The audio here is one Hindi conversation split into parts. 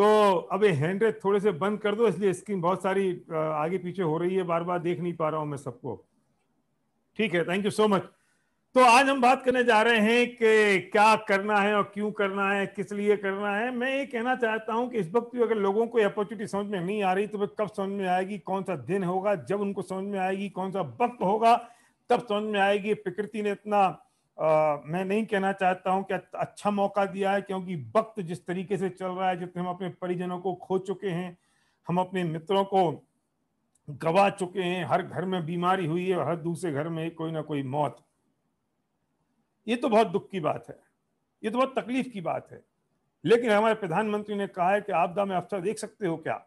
तो अब ये हैंड रेस थोड़े से बंद कर दो इसलिए स्क्रीन बहुत सारी आगे पीछे हो रही है बार बार देख नहीं पा रहा हूं मैं सबको ठीक है थैंक यू सो मच तो आज हम बात करने जा रहे हैं कि क्या करना है और क्यों करना है किस लिए करना है मैं ये कहना चाहता हूं कि इस वक्त भी अगर लोगों को अपॉर्चुनिटी समझ में नहीं आ रही तो वह कब समझ में आएगी कौन सा दिन होगा जब उनको समझ में आएगी कौन सा वक्त होगा तब समझ में आएगी प्रकृति ने इतना आ, मैं नहीं कहना चाहता हूं कि अच्छा मौका दिया है क्योंकि वक्त जिस तरीके से चल रहा है जितने हम अपने परिजनों को खो चुके हैं हम अपने मित्रों को गवा चुके हैं हर घर में बीमारी हुई है हर दूसरे घर में कोई ना कोई मौत ये तो बहुत दुख की बात है ये तो बहुत तकलीफ की बात है लेकिन हमारे प्रधानमंत्री ने कहा है कि आपदा में अफसर देख सकते हो क्या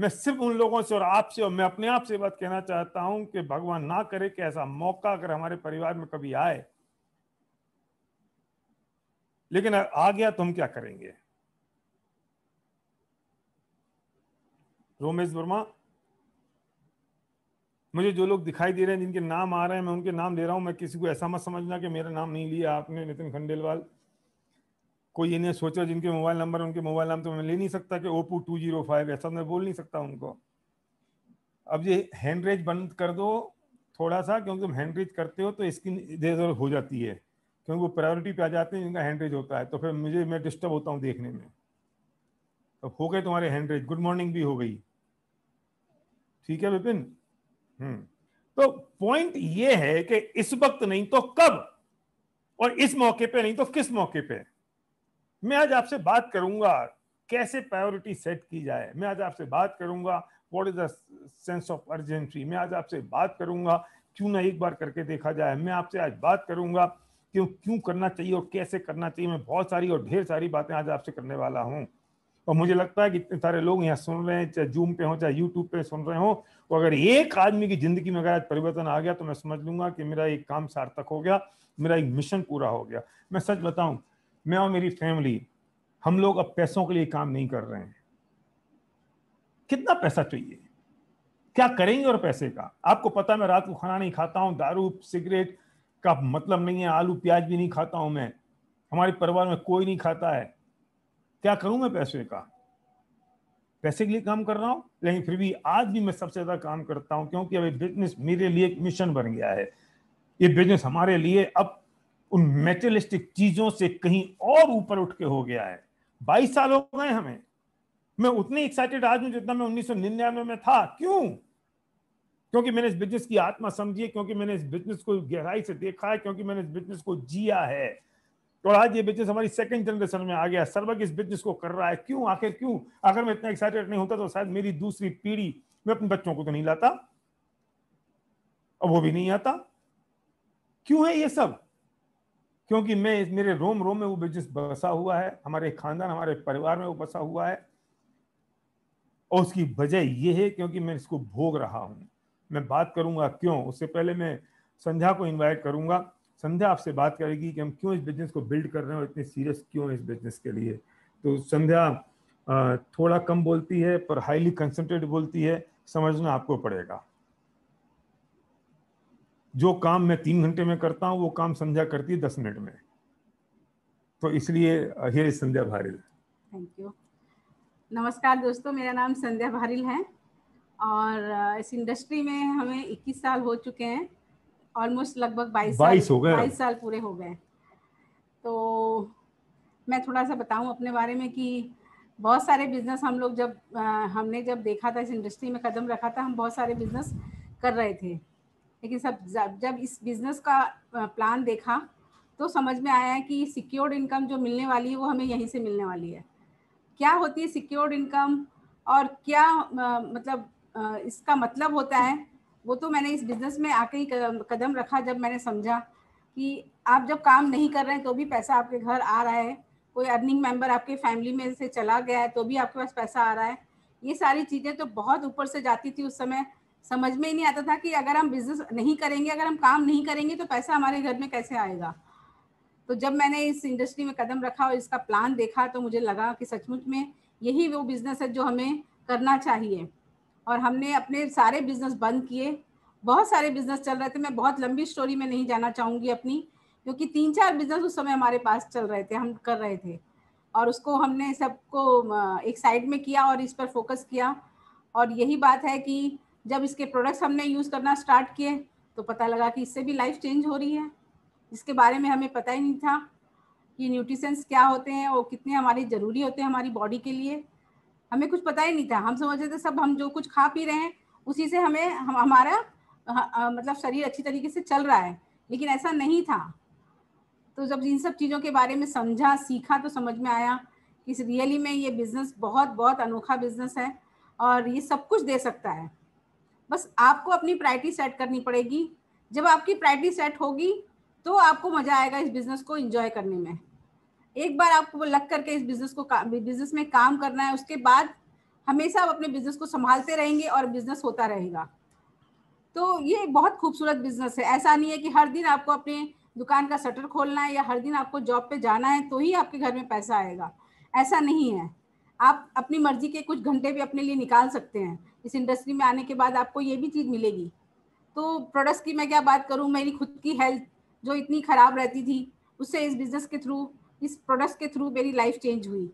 मैं सिर्फ उन लोगों से और आपसे और मैं अपने आप से बात कहना चाहता हूं कि भगवान ना करे कि ऐसा मौका अगर हमारे परिवार में कभी आए लेकिन आ गया तो हम क्या करेंगे रोमेश वर्मा मुझे जो लोग दिखाई दे रहे हैं जिनके नाम आ रहे हैं मैं उनके नाम ले रहा हूं मैं किसी को ऐसा मत समझना कि मेरा नाम नहीं लिया आपने नितिन खंडेलवाल कोई ये नहीं सोचा जिनके मोबाइल नंबर उनके मोबाइल नाम तो मैं ले नहीं सकता कि ओपो टू जीरो फाइव ऐसा मैं बोल नहीं सकता उनको अब ये हैंडरेज बंद कर दो थोड़ा सा क्योंकि तुम हैंडरेज करते हो तो स्किन इधर उधर हो जाती है क्योंकि वो प्रायोरिटी पे आ जाते हैं जिनका हैंड रेज होता है तो फिर मुझे मैं डिस्टर्ब होता हूँ देखने में तो हो गए तुम्हारे हैंड रेज गुड मॉर्निंग भी हो गई ठीक है विपिन हम्म तो पॉइंट ये है कि इस वक्त नहीं तो कब और इस मौके पे नहीं तो किस मौके पे मैं आज आपसे बात करूंगा कैसे प्रायोरिटी सेट की जाए मैं आज आपसे बात करूंगा वॉट इज देंस सेंस ऑफ अर्जेंसी मैं आज आपसे बात करूंगा क्यों ना एक बार करके देखा जाए मैं आपसे आज बात करूंगा क्यों क्यों करना चाहिए और कैसे करना चाहिए मैं बहुत सारी और ढेर सारी बातें आज आपसे करने वाला हूँ और मुझे लगता है कि इतने सारे लोग यहाँ सुन रहे हैं चाहे जूम पे हो चाहे यूट्यूब पे सुन रहे हो तो अगर एक आदमी की जिंदगी में अगर आज परिवर्तन आ गया तो मैं समझ लूंगा कि मेरा एक काम सार्थक हो गया मेरा एक मिशन पूरा हो गया मैं सच बताऊं मैं और मेरी फैमिली हम लोग अब पैसों के लिए काम नहीं कर रहे हैं कितना पैसा चाहिए क्या करेंगे और पैसे का आपको पता है मैं रात को खाना नहीं खाता हूँ दारू सिगरेट का मतलब नहीं है आलू प्याज भी नहीं खाता हूं मैं हमारे परिवार में कोई नहीं खाता है क्या करूं मैं पैसे का पैसे के लिए काम कर रहा हूं लेकिन फिर भी आज भी मैं सबसे ज्यादा काम करता हूं क्योंकि अब बिजनेस मेरे लिए एक मिशन बन गया है ये बिजनेस हमारे लिए अब उन मेटेलिस्टिक चीजों से कहीं और ऊपर उठ के हो गया है बाईस साल हो गए हमें मैं उतनी एक्साइटेड आज हूं जितना मैं उन्नीस में था क्यों क्योंकि मैंने इस बिजनेस की आत्मा समझी है क्योंकि मैंने इस बिजनेस को गहराई से देखा है क्योंकि मैंने इस बिजनेस को जिया है और आज ये बिजनेस हमारी सेकंड जनरेशन में आ गया सर्वक इस बिजनेस को कर रहा है क्यों आखिर क्यों अगर मैं इतना एक्साइटेड नहीं होता तो शायद मेरी दूसरी पीढ़ी मैं अपने बच्चों को तो नहीं लाता और वो भी नहीं आता क्यों है ये सब क्योंकि मैं मेरे रोम रोम में वो बिजनेस बसा हुआ है हमारे खानदान हमारे परिवार में वो बसा हुआ है और उसकी वजह यह है क्योंकि मैं इसको भोग रहा हूं मैं बात करूंगा क्यों उससे पहले मैं संध्या को इनवाइट करूंगा संध्या आपसे बात करेगी कि हम क्यों इस बिजनेस को बिल्ड कर रहे हैं और इतने सीरियस क्यों इस बिजनेस के लिए तो संध्या थोड़ा कम बोलती है पर हाईली कंसनट्रेट बोलती है समझना आपको पड़ेगा जो काम मैं तीन घंटे में करता हूँ वो काम संध्या करती है दस मिनट में तो इसलिए संध्या भारिल थैंक यू नमस्कार दोस्तों मेरा नाम संध्या भारिल है और इस इंडस्ट्री में हमें 21 साल हो चुके हैं ऑलमोस्ट लगभग 22 साल हो गए साल पूरे हो गए तो मैं थोड़ा सा बताऊं अपने बारे में कि बहुत सारे बिजनेस हम लोग जब आ, हमने जब देखा था इस इंडस्ट्री में कदम रखा था हम बहुत सारे बिजनेस कर रहे थे लेकिन सब जब इस बिजनेस का प्लान देखा तो समझ में आया कि सिक्योर्ड इनकम जो मिलने वाली है वो हमें यहीं से मिलने वाली है क्या होती है सिक्योर्ड इनकम और क्या आ, मतलब इसका मतलब होता है वो तो मैंने इस बिजनेस में आके ही कदम रखा जब मैंने समझा कि आप जब काम नहीं कर रहे हैं तो भी पैसा आपके घर आ रहा है कोई अर्निंग मेंबर आपके फैमिली में से चला गया है तो भी आपके पास पैसा आ रहा है ये सारी चीज़ें तो बहुत ऊपर से जाती थी उस समय समझ में ही नहीं आता था कि अगर हम बिजनेस नहीं करेंगे अगर हम काम नहीं करेंगे तो पैसा हमारे घर में कैसे आएगा तो जब मैंने इस इंडस्ट्री में कदम रखा और इसका प्लान देखा तो मुझे लगा कि सचमुच में यही वो बिजनेस है जो हमें करना चाहिए और हमने अपने सारे बिजनेस बंद किए बहुत सारे बिजनेस चल रहे थे मैं बहुत लंबी स्टोरी में नहीं जाना चाहूँगी अपनी क्योंकि तीन चार बिजनेस उस समय हमारे पास चल रहे थे हम कर रहे थे और उसको हमने सबको एक साइड में किया और इस पर फोकस किया और यही बात है कि जब इसके प्रोडक्ट्स हमने यूज़ करना स्टार्ट किए तो पता लगा कि इससे भी लाइफ चेंज हो रही है इसके बारे में हमें पता ही नहीं था कि न्यूट्रिशंस क्या होते हैं और कितने हमारे ज़रूरी होते हैं हमारी बॉडी के लिए हमें कुछ पता ही नहीं था हम समझ रहे थे सब हम जो कुछ खा पी रहे हैं उसी से हमें हम, हमारा मतलब शरीर अच्छी तरीके से चल रहा है लेकिन ऐसा नहीं था तो जब इन सब चीज़ों के बारे में समझा सीखा तो समझ में आया कि रियली में ये बिज़नेस बहुत बहुत अनोखा बिज़नेस है और ये सब कुछ दे सकता है बस आपको अपनी प्रायरिटी सेट करनी पड़ेगी जब आपकी प्रायरिटी सेट होगी तो आपको मज़ा आएगा इस बिज़नेस को इन्जॉय करने में एक बार आपको लग करके इस बिजनेस को बिजनेस में काम करना है उसके बाद हमेशा आप अपने बिजनेस को संभालते रहेंगे और बिजनेस होता रहेगा तो ये बहुत खूबसूरत बिजनेस है ऐसा नहीं है कि हर दिन आपको अपने दुकान का शटर खोलना है या हर दिन आपको जॉब पे जाना है तो ही आपके घर में पैसा आएगा ऐसा नहीं है आप अपनी मर्जी के कुछ घंटे भी अपने लिए निकाल सकते हैं इस इंडस्ट्री में आने के बाद आपको ये भी चीज़ मिलेगी तो प्रोडक्ट्स की मैं क्या बात करूँ मेरी खुद की हेल्थ जो इतनी ख़राब रहती थी उससे इस बिज़नेस के थ्रू इस प्रोडक्ट के थ्रू मेरी लाइफ चेंज हुई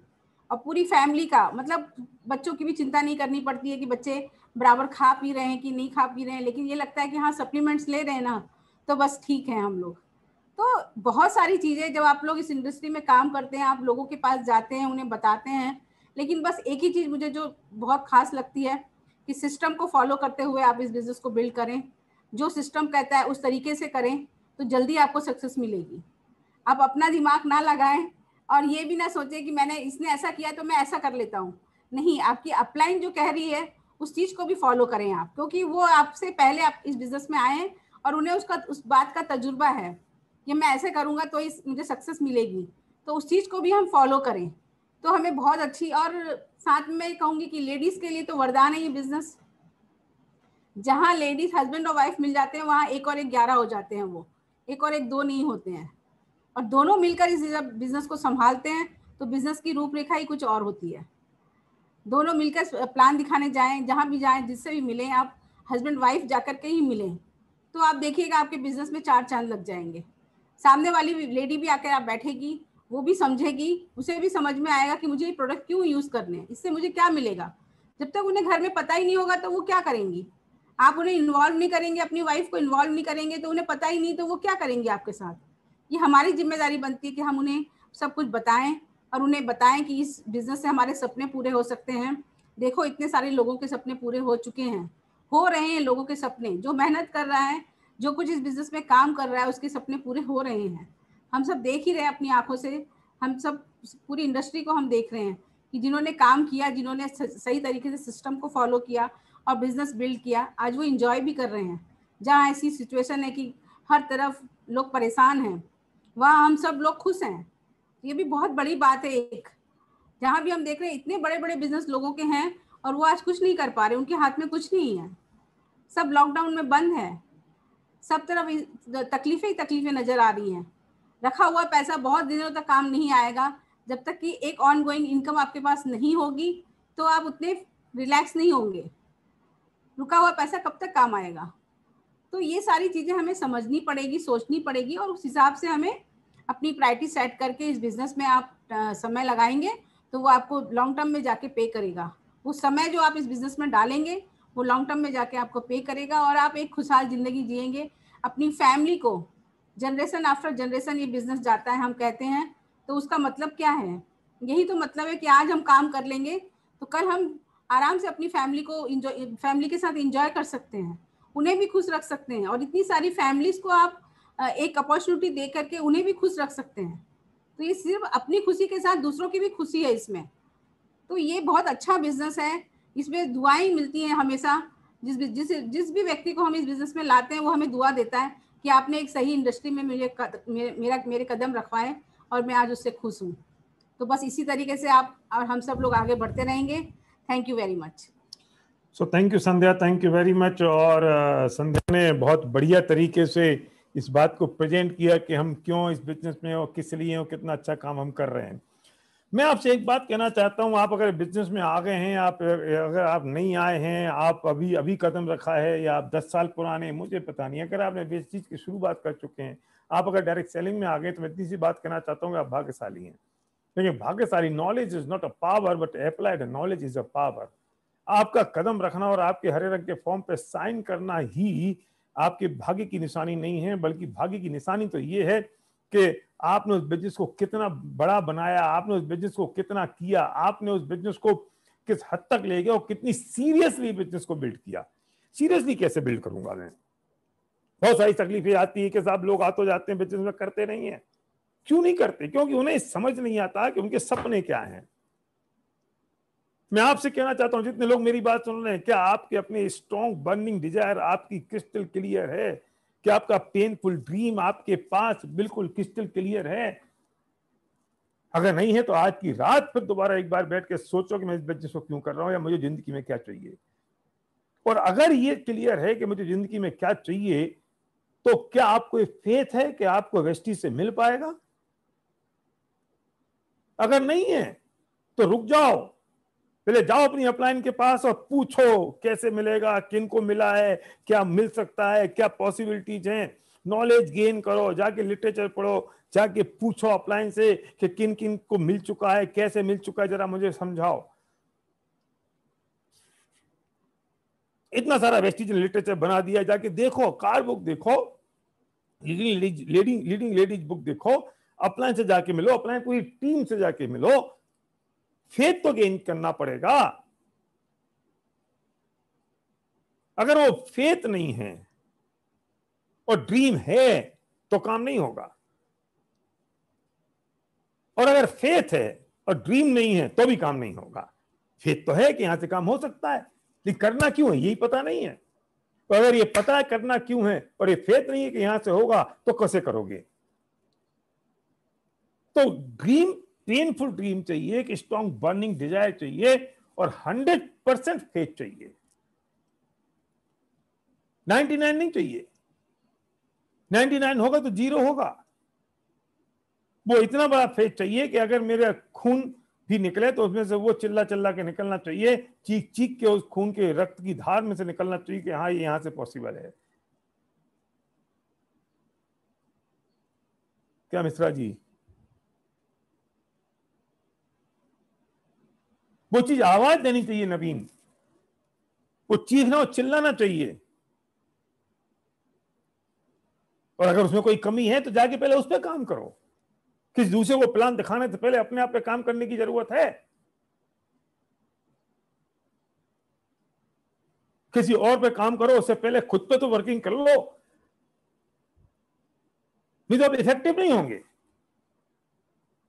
और पूरी फैमिली का मतलब बच्चों की भी चिंता नहीं करनी पड़ती है कि बच्चे बराबर खा पी रहे हैं कि नहीं खा पी रहे हैं लेकिन ये लगता है कि हाँ सप्लीमेंट्स ले रहे हैं ना तो बस ठीक है हम लोग तो बहुत सारी चीज़ें जब आप लोग इस इंडस्ट्री में काम करते हैं आप लोगों के पास जाते हैं उन्हें बताते हैं लेकिन बस एक ही चीज़ मुझे जो बहुत खास लगती है कि सिस्टम को फॉलो करते हुए आप इस बिज़नेस को बिल्ड करें जो सिस्टम कहता है उस तरीके से करें तो जल्दी आपको सक्सेस मिलेगी आप अपना दिमाग ना लगाएं और ये भी ना सोचें कि मैंने इसने ऐसा किया तो मैं ऐसा कर लेता हूँ नहीं आपकी अपलाइन जो कह रही है उस चीज को भी फॉलो करें आप क्योंकि वो आपसे पहले आप इस बिजनेस में आए और उन्हें उसका उस बात का तजुर्बा है कि मैं ऐसे करूँगा तो इस मुझे सक्सेस मिलेगी तो उस चीज को भी हम फॉलो करें तो हमें बहुत अच्छी और साथ में कहूँगी कि लेडीज के लिए तो वरदान है ये बिजनेस जहाँ लेडीज हस्बैंड और वाइफ मिल जाते हैं वहाँ एक और एक ग्यारह हो जाते हैं वो एक और एक दो नहीं होते हैं और दोनों मिलकर इस बिजनेस को संभालते हैं तो बिजनेस की रूपरेखा ही कुछ और होती है दोनों मिलकर प्लान दिखाने जाएं जहाँ भी जाएं जिससे भी मिलें आप हस्बैंड वाइफ जाकर के ही मिलें तो आप देखिएगा आपके बिजनेस में चार चांद लग जाएंगे सामने वाली लेडी भी आकर आप बैठेगी वो भी समझेगी उसे भी समझ में आएगा कि मुझे ये प्रोडक्ट क्यों यूज़ करने इससे मुझे क्या मिलेगा जब तक उन्हें घर में पता ही नहीं होगा तो वो क्या करेंगी आप उन्हें इन्वॉल्व नहीं करेंगे अपनी वाइफ को इन्वॉल्व नहीं करेंगे तो उन्हें पता ही नहीं तो वो क्या करेंगे आपके साथ ये हमारी जिम्मेदारी बनती है कि हम उन्हें सब कुछ बताएं और उन्हें बताएं कि इस बिजनेस से हमारे सपने पूरे हो सकते हैं देखो इतने सारे लोगों के सपने पूरे हो चुके हैं हो रहे हैं लोगों के सपने जो मेहनत कर रहा है जो कुछ इस बिजनेस में काम कर रहा है उसके सपने पूरे हो रहे हैं हम सब देख ही रहे हैं अपनी आंखों से हम सब पूरी इंडस्ट्री को हम देख रहे हैं कि जिन्होंने काम किया जिन्होंने सही तरीके से सिस्टम को फॉलो किया और बिजनेस बिल्ड किया आज वो इंजॉय भी कर रहे हैं जहाँ ऐसी सिचुएशन है कि हर तरफ लोग परेशान हैं वह हम सब लोग खुश हैं ये भी बहुत बड़ी बात है एक जहाँ भी हम देख रहे हैं इतने बड़े बड़े बिजनेस लोगों के हैं और वो आज कुछ नहीं कर पा रहे उनके हाथ में कुछ नहीं है सब लॉकडाउन में बंद है सब तरफ तकलीफें ही तकलीफें नजर आ रही हैं रखा हुआ पैसा बहुत दिनों तक काम नहीं आएगा जब तक कि एक ऑन गोइंग इनकम आपके पास नहीं होगी तो आप उतने रिलैक्स नहीं होंगे रुका हुआ पैसा कब तक काम आएगा तो ये सारी चीज़ें हमें समझनी पड़ेगी सोचनी पड़ेगी और उस हिसाब से हमें अपनी प्रायरिटी सेट करके इस बिजनेस में आप समय लगाएंगे तो वो आपको लॉन्ग टर्म में जाके पे करेगा वो समय जो आप इस बिजनेस में डालेंगे वो लॉन्ग टर्म में जाके आपको पे करेगा और आप एक खुशहाल जिंदगी जियेंगे अपनी फैमिली को जनरेशन आफ्टर जनरेशन ये बिजनेस जाता है हम कहते हैं तो उसका मतलब क्या है यही तो मतलब है कि आज हम काम कर लेंगे तो कल हम आराम से अपनी फैमिली को इंजॉय फैमिली के साथ इंजॉय कर सकते हैं उन्हें भी खुश रख सकते हैं और इतनी सारी फैमिलीज को आप एक अपॉर्चुनिटी दे करके उन्हें भी खुश रख सकते हैं तो ये सिर्फ अपनी खुशी के साथ दूसरों की भी खुशी है इसमें तो ये बहुत अच्छा बिजनेस है इसमें दुआएं मिलती हैं हमेशा जिस जिस जिस भी व्यक्ति को हम इस बिजनेस में लाते हैं वो हमें दुआ देता है कि आपने एक सही इंडस्ट्री में मुझे कद, मेरे, मेरा मेरे कदम रखवाए और मैं आज उससे खुश हूँ तो बस इसी तरीके से आप और हम सब लोग आगे बढ़ते रहेंगे thank you very much so thank you Sandhya thank you very much और संध्या ने बहुत बढ़िया तरीके से इस बात को प्रेजेंट किया कि हम क्यों इस बिजनेस में और किस लिए और कितना अच्छा काम हम कर रहे हैं मैं आपसे एक बात कहना चाहता हूं आप अगर बिजनेस में आ गए हैं आप अगर आप नहीं आए हैं आप अभी अभी कदम रखा है या आप दस साल पुराने मुझे पता नहीं अगर आपने इस चीज की शुरुआत कर चुके हैं आप अगर डायरेक्ट सेलिंग में आ गए तो मैं इतनी सी बात कहना चाहता हूँ आप भाग्यशाली हैं लेकिन भाग्यशाली knowledge is not a power but applied knowledge is a power आपका कदम रखना और आपके हरे रंग के फॉर्म पे साइन करना ही आपके भाग्य की निशानी नहीं है बल्कि भाग्य की निशानी तो ये है कि आपने उस बिजनेस को कितना बड़ा बनाया आपने उस बिजनेस को कितना किया आपने उस बिजनेस को किस हद तक ले गया और कितनी सीरियसली बिजनेस को बिल्ड किया सीरियसली कैसे बिल्ड करूंगा मैं बहुत सारी तकलीफें आती है कि साहब लोग आते तो जाते हैं बिजनेस में करते नहीं है क्यों नहीं करते क्योंकि उन्हें समझ नहीं आता कि उनके सपने क्या हैं मैं आपसे कहना चाहता हूं जितने लोग मेरी बात सुन रहे हैं क्या आपके अपने स्ट्रॉन्ग बर्निंग डिजायर आपकी क्रिस्टल क्लियर है क्या आपका पेनफुल ड्रीम आपके पास बिल्कुल क्रिस्टल क्लियर है अगर नहीं है तो आज की रात फिर दोबारा एक बार बैठ के सोचो कि मैं इस बच्चे को क्यों कर रहा हूं या मुझे जिंदगी में क्या चाहिए और अगर ये क्लियर है कि मुझे जिंदगी में क्या चाहिए तो क्या आपको फेथ है कि आपको वेस्टी से मिल पाएगा अगर नहीं है तो रुक जाओ पहले जाओ अपनी अपलाइन के पास और पूछो कैसे मिलेगा किन को मिला है क्या मिल सकता है क्या पॉसिबिलिटीज हैं नॉलेज गेन करो जाके लिटरेचर पढ़ो जाके पूछो अपलाइन से कि किन किन को मिल चुका है कैसे मिल चुका है जरा मुझे समझाओ इतना सारा वेस्टिजन लिटरेचर बना दिया जाके देखो कार बुक देखो लीडिंग लीडिंग लेडीज बुक देखो अपलाइन से जाके मिलो अपलाइन पूरी टीम से जाके मिलो फेथ तो गेन करना पड़ेगा अगर वो फेथ नहीं है और ड्रीम है तो काम नहीं होगा और अगर फेथ है और ड्रीम नहीं है तो भी काम नहीं होगा फेथ तो है कि यहां से काम हो सकता है लेकिन करना क्यों है यही पता नहीं है तो अगर ये पता है करना क्यों है और ये फेथ नहीं है कि यहां से होगा तो कैसे करोगे तो ड्रीम पेनफुल ड्रीम चाहिए एक स्ट्रॉन्ग बर्निंग डिजायर चाहिए और हंड्रेड परसेंट फेज चाहिए नाइन नहीं चाहिए नाइन होगा तो जीरो होगा वो इतना बड़ा फेज चाहिए कि अगर मेरे खून भी निकले तो उसमें से वो चिल्ला चिल्ला के निकलना चाहिए चीख चीख के उस खून के रक्त की धार में से निकलना चाहिए कि हाँ ये यहां से पॉसिबल है क्या मिश्रा जी वो चीज आवाज देनी चाहिए नवीन वो चीखना और चिल्लाना चाहिए और अगर उसमें कोई कमी है तो जाके पहले उस पर काम करो किसी दूसरे को प्लान दिखाने से पहले अपने आप पे काम करने की जरूरत है किसी और पे काम करो उससे पहले खुद पे तो वर्किंग कर लो नहीं तो आप इफेक्टिव नहीं होंगे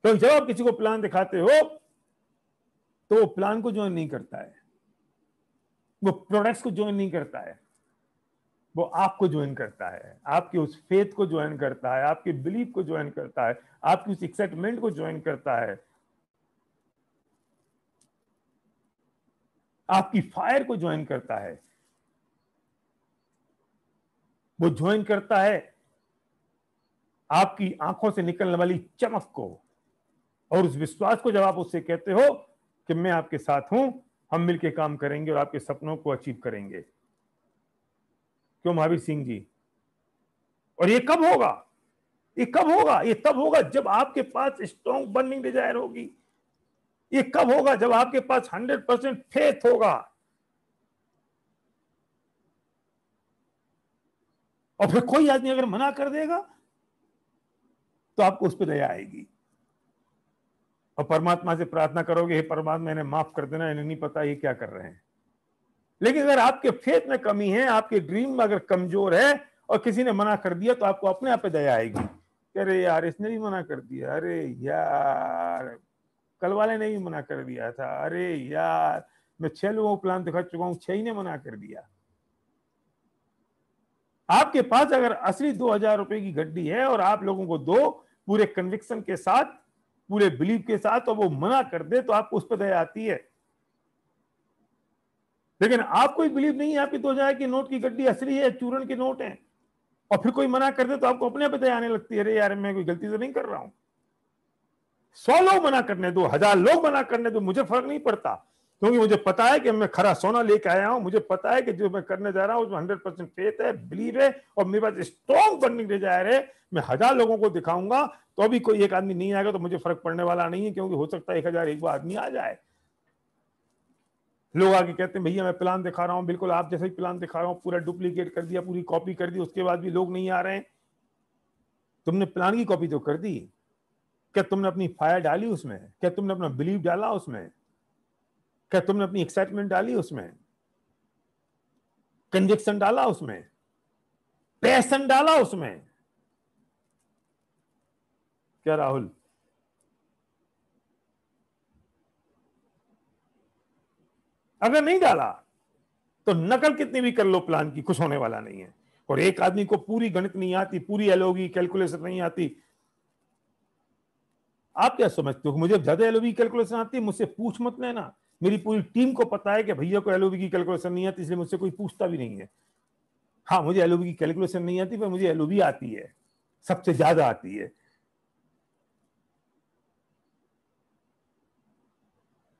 तो जब आप किसी को प्लान दिखाते हो तो वो प्लान को ज्वाइन नहीं करता है वो प्रोडक्ट्स को ज्वाइन नहीं करता है वो आपको ज्वाइन करता है आपके उस फेथ को ज्वाइन करता है आपके बिलीफ को ज्वाइन करता है आपकी उस एक्साइटमेंट को ज्वाइन करता है आपकी फायर को ज्वाइन करता है वो ज्वाइन करता है आपकी आंखों से निकलने वाली चमक को और उस विश्वास को जब आप उससे कहते हो कि मैं आपके साथ हूं हम मिलके काम करेंगे और आपके सपनों को अचीव करेंगे क्यों महावीर सिंह जी और ये कब होगा ये कब होगा ये तब होगा जब आपके पास स्ट्रॉन्ग बर्निंग डिजायर होगी ये कब होगा जब आपके पास हंड्रेड परसेंट फेथ होगा और फिर कोई आदमी अगर मना कर देगा तो आपको उस पर दया आएगी और परमात्मा से प्रार्थना करोगे हे परमात्मा इन्हें माफ कर देना इन्हें नहीं पता ये क्या कर रहे हैं लेकिन अगर आपके फेथ में कमी है आपके ड्रीम में अगर कमजोर है और किसी ने मना कर दिया तो आपको अपने आप पे दया आएगी अरे यार इसने भी मना कर दिया अरे यार कल वाले ने भी मना कर दिया था अरे यार मैं छह लोगों को प्लान दिखा चुका हूं छह ही ने मना कर दिया आपके पास अगर असली दो हजार रुपए की गड्डी है और आप लोगों को दो पूरे कन्विक्सन के साथ पूरे बिलीव के साथ और वो मना कर दे तो आपको उस पर दया आती है लेकिन आपको कोई बिलीव नहीं है आपकी तो जाए कि नोट की गड्डी असली है चूरण के नोट है और फिर कोई मना कर दे तो आपको अपने आप दया आने लगती है अरे यार मैं कोई गलती तो नहीं कर रहा हूं सौ लोग मना करने दो हजार लोग मना करने दो मुझे फर्क नहीं पड़ता क्योंकि मुझे पता है कि मैं खरा सोना लेके आया हूं मुझे पता है कि जो मैं करने जा रहा हूं उसमें हंड्रेड परसेंट फेथ है बिलीव है और मेरे पास स्ट्रॉन्ग फंडिंग जा है मैं हजार लोगों को दिखाऊंगा तो अभी कोई एक आदमी नहीं आएगा तो मुझे फर्क पड़ने वाला नहीं है क्योंकि हो सकता है एक हजार एक बार आदमी आ जाए लोग आगे कहते हैं भैया मैं प्लान दिखा रहा हूँ बिल्कुल आप जैसे ही प्लान दिखा रहा हूँ पूरा डुप्लीकेट कर दिया पूरी कॉपी कर दी उसके बाद भी लोग नहीं आ रहे हैं तुमने प्लान की कॉपी तो कर दी क्या तुमने अपनी फायर डाली उसमें क्या तुमने अपना बिलीव डाला उसमें क्या तुमने अपनी एक्साइटमेंट डाली उसमें कन्विक्शन डाला उसमें पैसन डाला उसमें क्या राहुल अगर नहीं डाला तो नकल कितनी भी कर लो प्लान की कुछ होने वाला नहीं है और एक आदमी को पूरी गणित नहीं आती पूरी एलओवी कैलकुलेशन नहीं आती आप क्या समझते हो मुझे ज्यादा एलओवी कैलकुलेशन आती है मुझसे पूछ मत लेना मेरी पूरी टीम को पता है कि भैया को एलओबी की कैलकुलेशन नहीं आती इसलिए मुझसे कोई पूछता भी नहीं है हाँ मुझे एलओबी की कैलकुलेशन नहीं आती पर मुझे एलओबी आती है सबसे ज्यादा आती है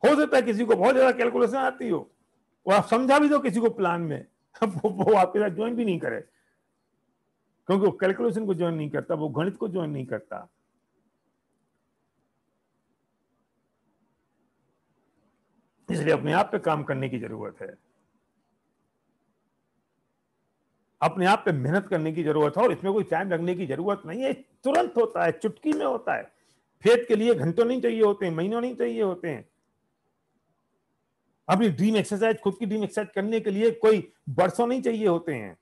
हो सकता है किसी को बहुत ज्यादा कैलकुलेशन आती हो और आप समझा भी दो किसी को प्लान में वो, वो आपके साथ ज्वाइन भी नहीं करे क्योंकि वो कैलकुलेशन को ज्वाइन नहीं करता वो गणित को ज्वाइन नहीं करता इसलिए अपने आप पे काम करने की जरूरत है अपने आप पे मेहनत करने की जरूरत है और इसमें कोई टाइम लगने की जरूरत नहीं है तुरंत होता है चुटकी में होता है फेत के लिए घंटों नहीं चाहिए होते हैं महीनों नहीं चाहिए होते हैं अपनी ड्रीम एक्सरसाइज खुद की ड्रीम एक्सरसाइज करने के लिए कोई बरसों नहीं चाहिए होते हैं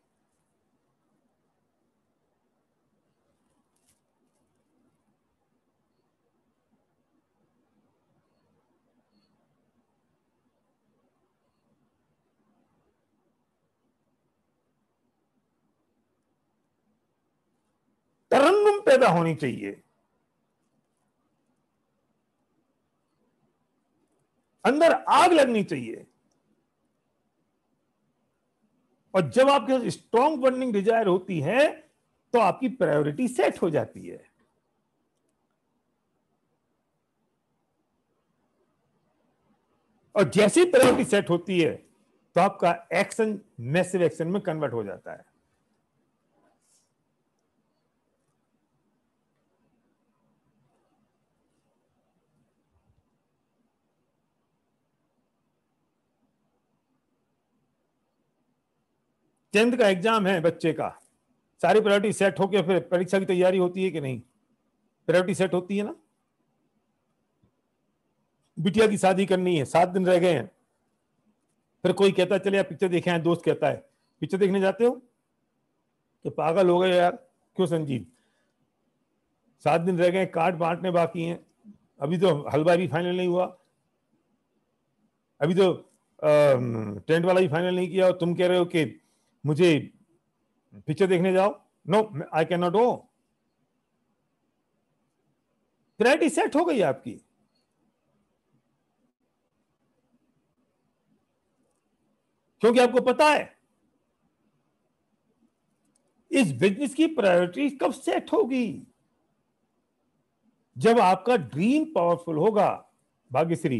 होनी चाहिए अंदर आग लगनी चाहिए और जब आपके पास स्ट्रॉन्ग बर्निंग डिजायर होती है तो आपकी प्रायोरिटी सेट हो जाती है और जैसी प्रायोरिटी सेट होती है तो आपका एक्शन मैसिव एक्शन में कन्वर्ट हो जाता है टेंथ का एग्जाम है बच्चे का सारी प्रायोरिटी सेट होके फिर परीक्षा की तैयारी होती है कि नहीं प्रायोरिटी सेट होती है ना बिटिया की शादी करनी है सात दिन रह गए हैं फिर कोई कहता है चले यार पिक्चर देखे हैं दोस्त कहता है पिक्चर देखने जाते हो तो पागल हो गए यार क्यों संजीव सात दिन रह गए कार्ड बांटने बाकी हैं अभी तो हलवा भी फाइनल नहीं हुआ अभी तो टेंट वाला भी फाइनल नहीं किया और तुम कह रहे हो कि मुझे पिक्चर देखने जाओ no I can not go priority set हो गई आपकी क्योंकि आपको पता है इस बिजनेस की प्रायोरिटी कब सेट होगी जब आपका ड्रीम पावरफुल होगा भाग्यश्री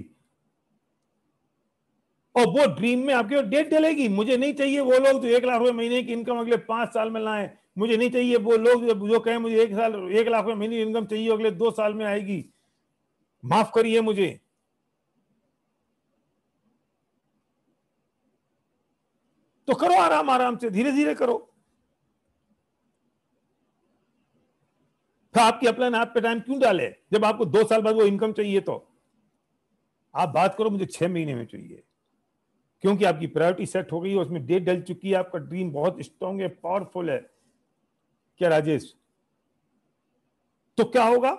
और वो ड्रीम में आपके डेट डलेगी मुझे नहीं चाहिए वो लोग जो तो एक लाख रुपए महीने की इनकम अगले पांच साल में लाए मुझे नहीं चाहिए वो लोग जो, कहे कहें मुझे एक साल एक लाख रुपए महीने इनकम चाहिए अगले दो साल में आएगी माफ करिए मुझे तो करो आराम आराम से धीरे धीरे करो तो आपकी अपने आप पे टाइम क्यों डाले जब आपको दो साल बाद वो इनकम चाहिए तो आप बात करो मुझे छह महीने में चाहिए क्योंकि आपकी प्रायोरिटी सेट हो गई है उसमें डेट डल चुकी है आपका ड्रीम बहुत स्ट्रांग है पावरफुल है क्या राजेश तो क्या होगा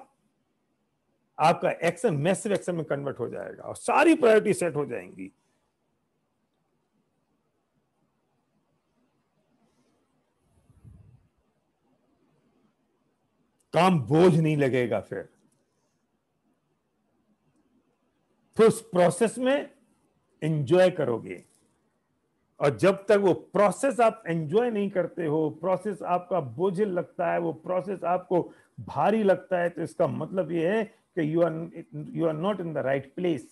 आपका एक्शन मैसिव एक्शन में कन्वर्ट हो जाएगा और सारी प्रायोरिटी सेट हो जाएंगी काम बोझ नहीं लगेगा फिर फिर उस प्रोसेस में एंजॉय करोगे और जब तक वो प्रोसेस आप एंजॉय नहीं करते हो प्रोसेस आपका बोझिल लगता है वो प्रोसेस आपको भारी लगता है तो इसका मतलब ये है कि you are you are not in the right place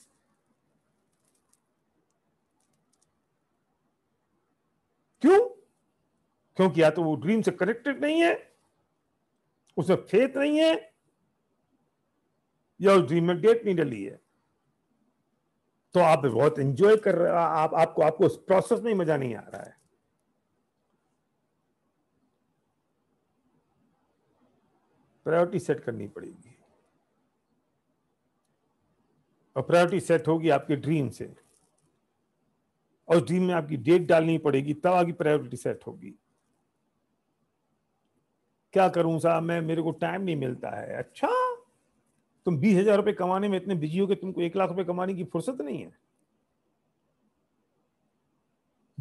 क्यों क्योंकि या तो वो ड्रीम से कनेक्टेड नहीं है उसे फेथ नहीं है या उस ड्रीम में डेट नहीं डली है तो आप बहुत एंजॉय कर रहे आप आपको आपको उस प्रोसेस में मजा नहीं आ रहा है प्रायोरिटी सेट करनी पड़ेगी और प्रायोरिटी सेट होगी आपके ड्रीम से और उस ड्रीम में आपकी डेट डालनी पड़ेगी तब आपकी प्रायोरिटी सेट होगी क्या करूं साहब मैं मेरे को टाइम नहीं मिलता है अच्छा तुम बीस हजार रुपये कमाने में इतने बिजी हो कि तुमको एक लाख रुपए कमाने की फुर्सत नहीं है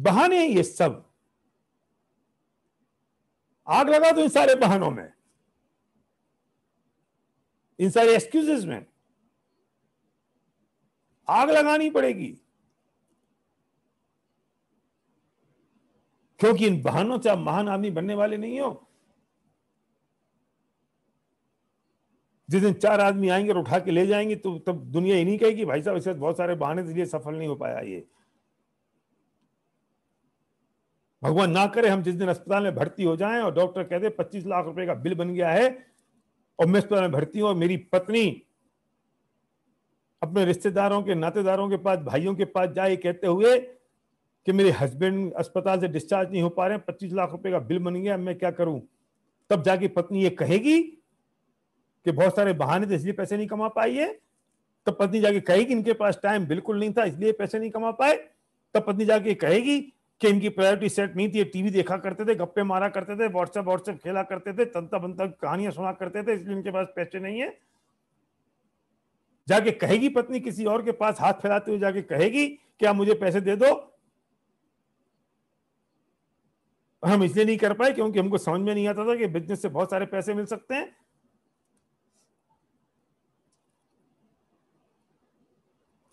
बहाने हैं ये सब आग लगा दो इन सारे बहानों में इन सारे एक्सक्यूजेस में आग लगानी पड़ेगी क्योंकि इन बहानों से आप महान आदमी बनने वाले नहीं हो जिस दिन चार आदमी आएंगे और उठा के ले जाएंगे तो तब दुनिया ही नहीं कहेगी भाई साहब इसके बहुत सारे बहाने इसलिए सफल नहीं हो पाया ये भगवान ना करे हम जिस दिन अस्पताल में भर्ती हो जाएं और डॉक्टर कह दे पच्चीस लाख रुपए का बिल बन गया है और मैं अस्पताल में भर्ती हूं और मेरी पत्नी अपने रिश्तेदारों के नातेदारों के पास भाइयों के पास जाए कहते हुए कि मेरे हस्बैंड अस्पताल से डिस्चार्ज नहीं हो पा रहे हैं पच्चीस लाख रुपए का बिल बन गया मैं क्या करूं तब जाके पत्नी ये कहेगी कि बहुत सारे बहाने थे इसलिए पैसे नहीं कमा पाई है तब पत्नी जाके कहेगी इनके पास टाइम बिल्कुल नहीं था इसलिए पैसे नहीं कमा पाए तब पत्नी जाके कहेगी कि इनकी प्रायोरिटी सेट नहीं थी टीवी देखा करते थे गप्पे मारा करते थे व्हाट्सएप व्हाट्सएप खेला करते थे तंता बंता कहानियां सुना करते थे इसलिए इनके पास पैसे नहीं है जाके कहेगी पत्नी किसी और के पास हाथ फैलाते हुए जाके कहेगी कि आप मुझे पैसे दे दो हम इसलिए नहीं कर पाए क्योंकि हमको समझ में नहीं आता था कि बिजनेस से बहुत सारे पैसे मिल सकते हैं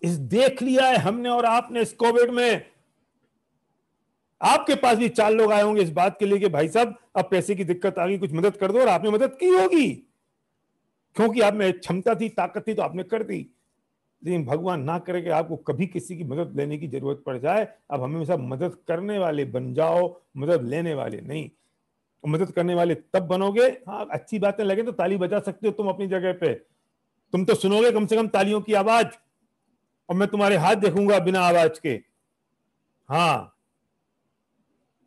इस देख लिया है हमने और आपने इस कोविड में आपके पास भी चार लोग आए होंगे इस बात के लिए कि भाई साहब अब पैसे की दिक्कत आ गई कुछ मदद कर दो और आपने मदद की होगी क्योंकि आप में क्षमता थी ताकत थी तो आपने कर दी लेकिन भगवान ना करे कि आपको कभी किसी की मदद लेने की जरूरत पड़ जाए अब हमेशा मदद करने वाले बन जाओ मदद लेने वाले नहीं मदद करने वाले तब बनोगे हाँ अच्छी बातें लगे तो ताली बजा सकते हो तुम अपनी जगह पे तुम तो सुनोगे कम से कम तालियों की आवाज़ और मैं तुम्हारे हाथ देखूंगा बिना आवाज के हाँ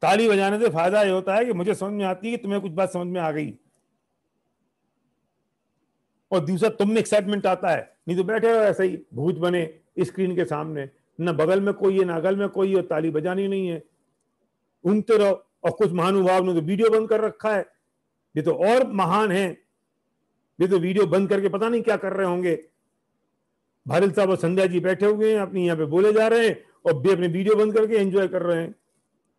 ताली बजाने से फायदा यह होता है कि मुझे समझ में आती है कि तुम्हें कुछ बात समझ में आ गई और दूसरा तुम में एक्साइटमेंट आता है नहीं तो बैठे रहो ऐसे ही भूत बने स्क्रीन के सामने न बगल में कोई है ना अगल में कोई है ताली बजानी नहीं है उनते रहो और कुछ महानुभाव ने तो वीडियो बंद कर रखा है ये तो और महान है ये तो वीडियो बंद करके पता नहीं क्या कर रहे होंगे भारत साहब और संध्या जी बैठे हुए हैं अपनी यहाँ पे बोले जा रहे हैं और भी अपने वीडियो बंद करके एंजॉय कर रहे हैं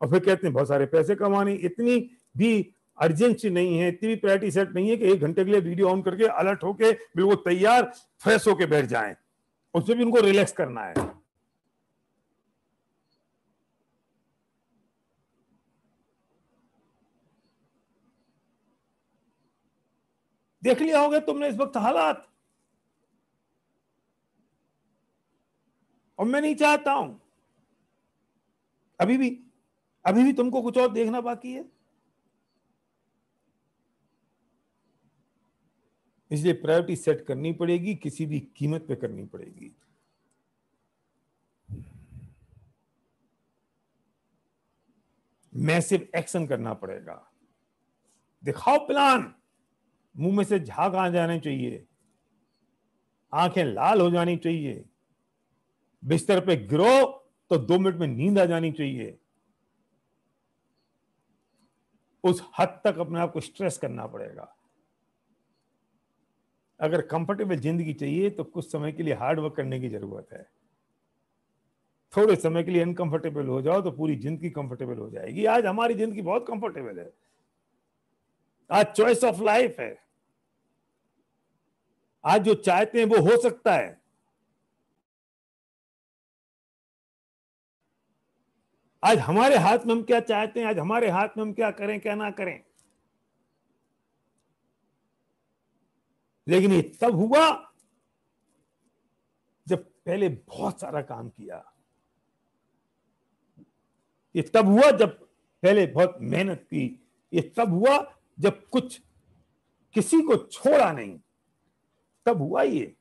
और फिर कहते हैं बहुत सारे पैसे कमाने इतनी भी अर्जेंसी नहीं है इतनी भी प्रायरिटी सेट नहीं है कि एक घंटे के लिए वीडियो ऑन करके अलर्ट होके बिल्कुल तैयार फ्रेश होके बैठ जाए उससे भी उनको रिलैक्स करना है देख लिया होगा तुमने इस वक्त हालात और मैं नहीं चाहता हूं अभी भी अभी भी तुमको कुछ और देखना बाकी है इसलिए प्रायोरिटी सेट करनी पड़ेगी किसी भी कीमत पे करनी पड़ेगी मैसिव एक्शन करना पड़ेगा दिखाओ प्लान मुंह में से झाग आ जाने चाहिए आंखें लाल हो जानी चाहिए बिस्तर पे गिरो तो दो मिनट में नींद आ जानी चाहिए उस हद तक अपने आप को स्ट्रेस करना पड़ेगा अगर कंफर्टेबल जिंदगी चाहिए तो कुछ समय के लिए हार्ड वर्क करने की जरूरत है थोड़े समय के लिए अनकंफर्टेबल हो जाओ तो पूरी जिंदगी कंफर्टेबल हो जाएगी आज हमारी जिंदगी बहुत कंफर्टेबल है आज चॉइस ऑफ लाइफ है आज जो चाहते हैं वो हो सकता है आज हमारे हाथ में हम क्या चाहते हैं आज हमारे हाथ में हम क्या करें क्या ना करें लेकिन ये तब हुआ जब पहले बहुत सारा काम किया ये तब हुआ जब पहले बहुत मेहनत की ये तब हुआ जब कुछ किसी को छोड़ा नहीं तब हुआ ये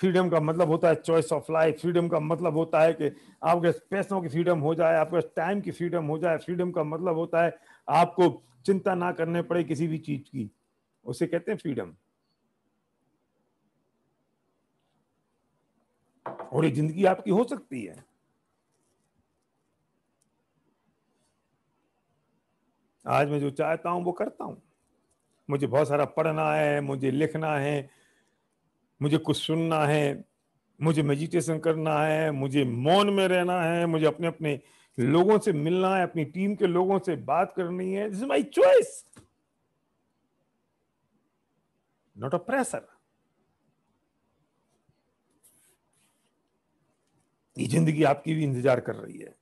फ्रीडम का मतलब होता है चॉइस ऑफ लाइफ फ्रीडम का मतलब होता है कि आपके पैसों की फ्रीडम हो जाए आपके टाइम की फ्रीडम हो जाए फ्रीडम का मतलब होता है आपको चिंता ना करने पड़े किसी भी चीज की उसे कहते हैं फ्रीडम और ये जिंदगी आपकी हो सकती है आज मैं जो चाहता हूं वो करता हूं मुझे बहुत सारा पढ़ना है मुझे लिखना है मुझे कुछ सुनना है मुझे मेडिटेशन करना है मुझे मौन में रहना है मुझे अपने अपने लोगों से मिलना है अपनी टीम के लोगों से बात करनी है this my choice not a pressure ये जिंदगी आपकी भी इंतजार कर रही है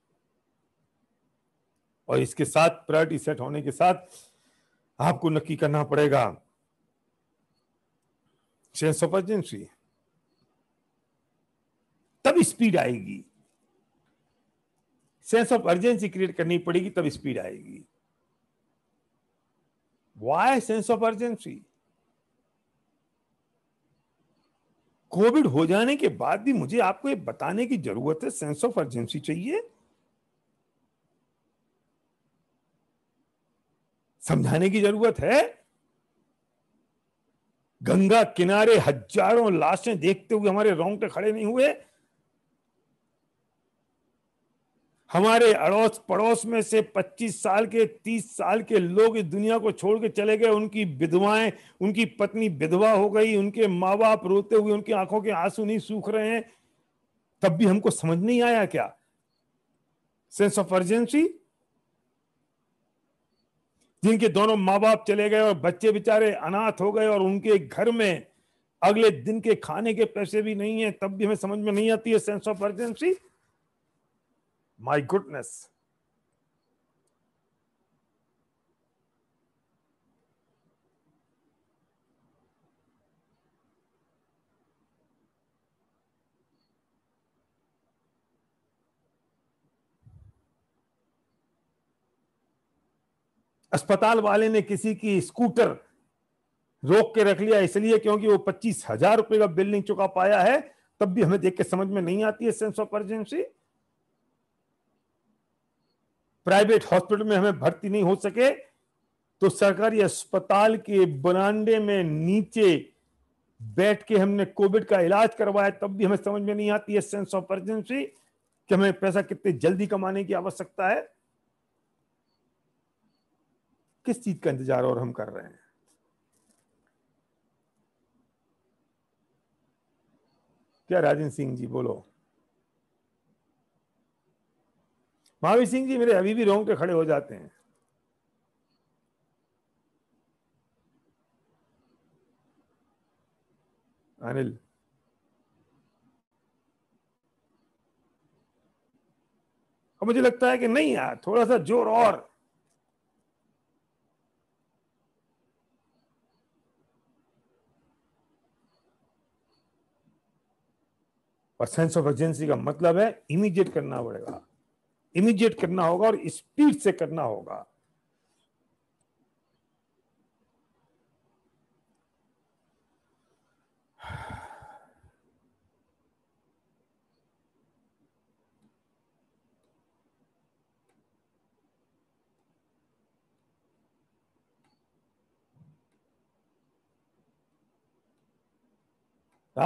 और इसके साथ प्रायोरिटी सेट होने के साथ आपको नक्की करना पड़ेगा सौ अर्जेंसी तब स्पीड आएगी सेंस ऑफ अर्जेंसी क्रिएट करनी पड़ेगी तब स्पीड आएगी why sense of urgency covid हो जाने के बाद भी मुझे आपको ये बताने की जरूरत है सेंस ऑफ अर्जेंसी चाहिए समझाने की जरूरत है गंगा किनारे हजारों लाशें देखते हुए हमारे रोंगटे खड़े नहीं हुए हमारे अड़ोस पड़ोस में से 25 साल के 30 साल के लोग इस दुनिया को छोड़ के चले गए उनकी विधवाएं उनकी पत्नी विधवा हो गई उनके माँ बाप रोते हुए उनकी आंखों के आंसू नहीं सूख रहे हैं तब भी हमको समझ नहीं आया क्या सेंस ऑफ अर्जेंसी जिनके दोनों माँ बाप चले गए और बच्चे बेचारे अनाथ हो गए और उनके घर में अगले दिन के खाने के पैसे भी नहीं है तब भी हमें समझ में नहीं आती है sense of urgency my goodness अस्पताल वाले ने किसी की स्कूटर रोक के रख लिया इसलिए क्योंकि वो पच्चीस हजार रुपए का बिल नहीं चुका पाया है तब भी हमें देख के समझ में नहीं आती है sense of urgency private hospital में हमें भर्ती नहीं हो सके तो सरकारी अस्पताल के बरांडे में नीचे बैठ के हमने कोविड का इलाज करवाया तब भी हमें समझ में नहीं आती है सेंस ऑफ अर्जेंसी कि हमें पैसा कितने जल्दी कमाने की आवश्यकता है किस चीज का इंतजार और हम कर रहे हैं क्या राजेंद्र सिंह जी बोलो महावीर सिंह जी मेरे अभी भी रोंगटे के खड़े हो जाते हैं अनिल मुझे लगता है कि नहीं यार थोड़ा सा जोर और और सेंस ऑफ अर्जेंसी का मतलब है इमीडिएट करना पड़ेगा इमीडिएट करना होगा और स्पीड से करना होगा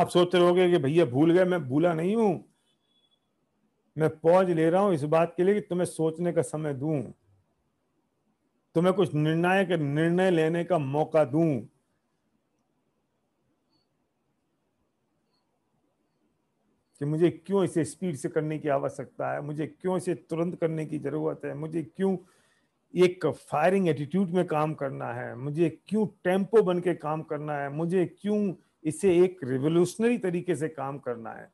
आप सोचते रहोगे कि भैया भूल गए मैं भूला नहीं हूं मैं पॉज ले रहा हूं इस बात के लिए कि तुम्हें सोचने का समय दूं तुम्हें कुछ निर्णायक निर्णय लेने का मौका दूं कि मुझे क्यों इसे स्पीड से करने की आवश्यकता है मुझे क्यों इसे तुरंत करने की जरूरत है मुझे क्यों एक फायरिंग एटीट्यूड में काम करना है मुझे क्यों टेम्पो बन के काम करना है मुझे क्यों इसे एक रिवोल्यूशनरी तरीके से काम करना है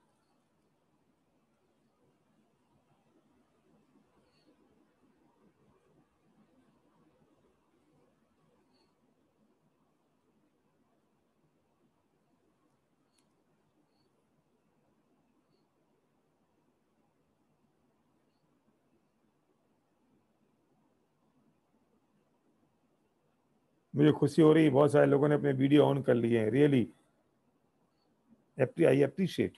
मुझे खुशी हो रही है बहुत सारे लोगों ने अपने वीडियो ऑन कर लिए हैं रियली आई अप्रीशिएट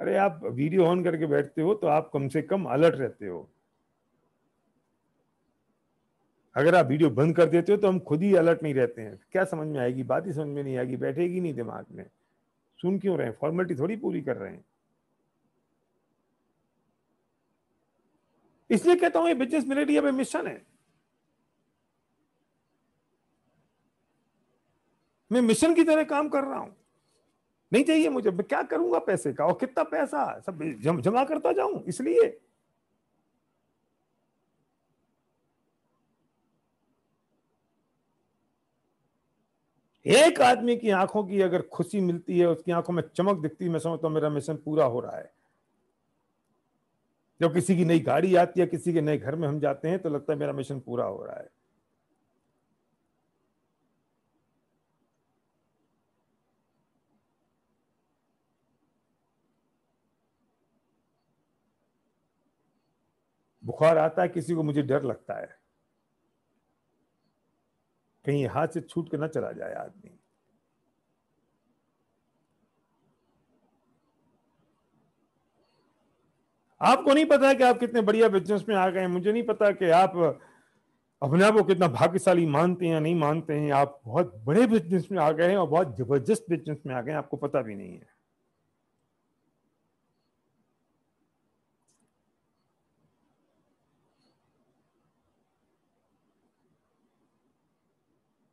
अरे आप वीडियो ऑन करके बैठते हो तो आप कम से कम अलर्ट रहते हो अगर आप वीडियो बंद कर देते हो तो हम खुद ही अलर्ट नहीं रहते हैं क्या समझ में आएगी बात ही समझ में नहीं आएगी बैठेगी नहीं दिमाग में सुन क्यों रहे हैं फॉर्मेलिटी थोड़ी पूरी कर रहे हैं इसलिए कहता हूं ये बिजनेस मेरे लिए मिशन है मैं मिशन की तरह काम कर रहा हूं नहीं चाहिए मुझे मैं क्या करूंगा पैसे का और कितना पैसा सब जम, जमा करता जाऊं इसलिए एक आदमी की आंखों की अगर खुशी मिलती है उसकी आंखों में चमक दिखती है मैं समझता हूं मेरा मिशन पूरा हो रहा है जब किसी की नई गाड़ी आती है किसी के नए घर में हम जाते हैं तो लगता है मेरा मिशन पूरा हो रहा है बुखार आता है किसी को मुझे डर लगता है कहीं हाथ से छूट के ना चला जाए आदमी आपको नहीं पता कि आप कितने बढ़िया बिजनेस में आ गए मुझे नहीं पता कि आप अपने आप को कितना भाग्यशाली मानते हैं या नहीं मानते हैं आप बहुत बड़े बिजनेस में आ गए हैं और बहुत जबरदस्त बिजनेस में आ गए हैं आपको पता भी नहीं है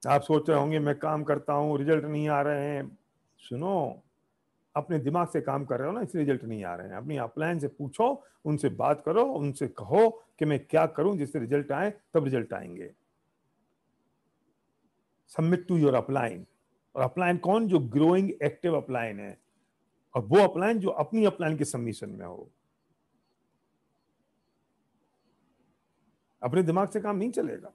आप सोच रहे होंगे मैं काम करता हूँ रिजल्ट नहीं आ रहे हैं सुनो अपने दिमाग से काम कर रहे हो ना इसलिए रिजल्ट नहीं आ रहे हैं अपनी अपलाइन से पूछो उनसे बात करो उनसे कहो कि मैं क्या करूं जिससे रिजल्ट आए तब रिजल्ट आएंगे सबमिट टू योर अपलाइन और अपलाइन कौन जो ग्रोइंग एक्टिव अपलाइन है और वो अपलाइन जो अपनी अपलाइन के सबमिशन में हो अपने दिमाग से काम नहीं चलेगा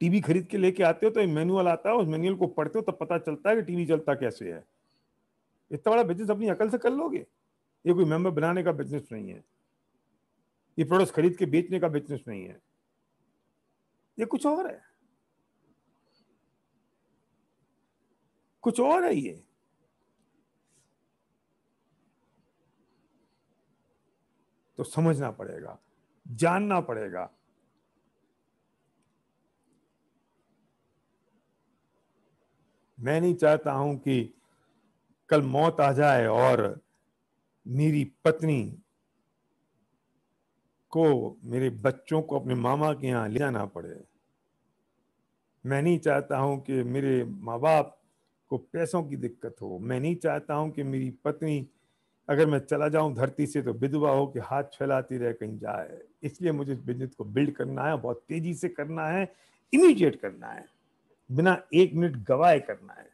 टीवी खरीद के लेके आते हो तो एक मैनुअल आता है उस मैनुअल को पढ़ते हो तब पता चलता है कि टीवी चलता कैसे है इतना बड़ा बिजनेस अपनी अकल से कर लोगे ये कोई मेंबर बनाने का बिजनेस नहीं है ये प्रोडक्ट खरीद के बेचने का बिजनेस नहीं है ये कुछ और है कुछ और है ये तो समझना पड़ेगा जानना पड़ेगा मैं नहीं चाहता हूं कि कल मौत आ जाए और मेरी पत्नी को मेरे बच्चों को अपने मामा के यहाँ ले जाना पड़े मैं नहीं चाहता हूँ कि मेरे माँ बाप को पैसों की दिक्कत हो मैं नहीं चाहता हूँ कि मेरी पत्नी अगर मैं चला जाऊं धरती से तो विधवा हो कि हाथ फैलाती रहे कहीं जाए इसलिए मुझे इस बिजनेस को बिल्ड करना है बहुत तेजी से करना है इमीडिएट करना है बिना एक मिनट गवाए करना है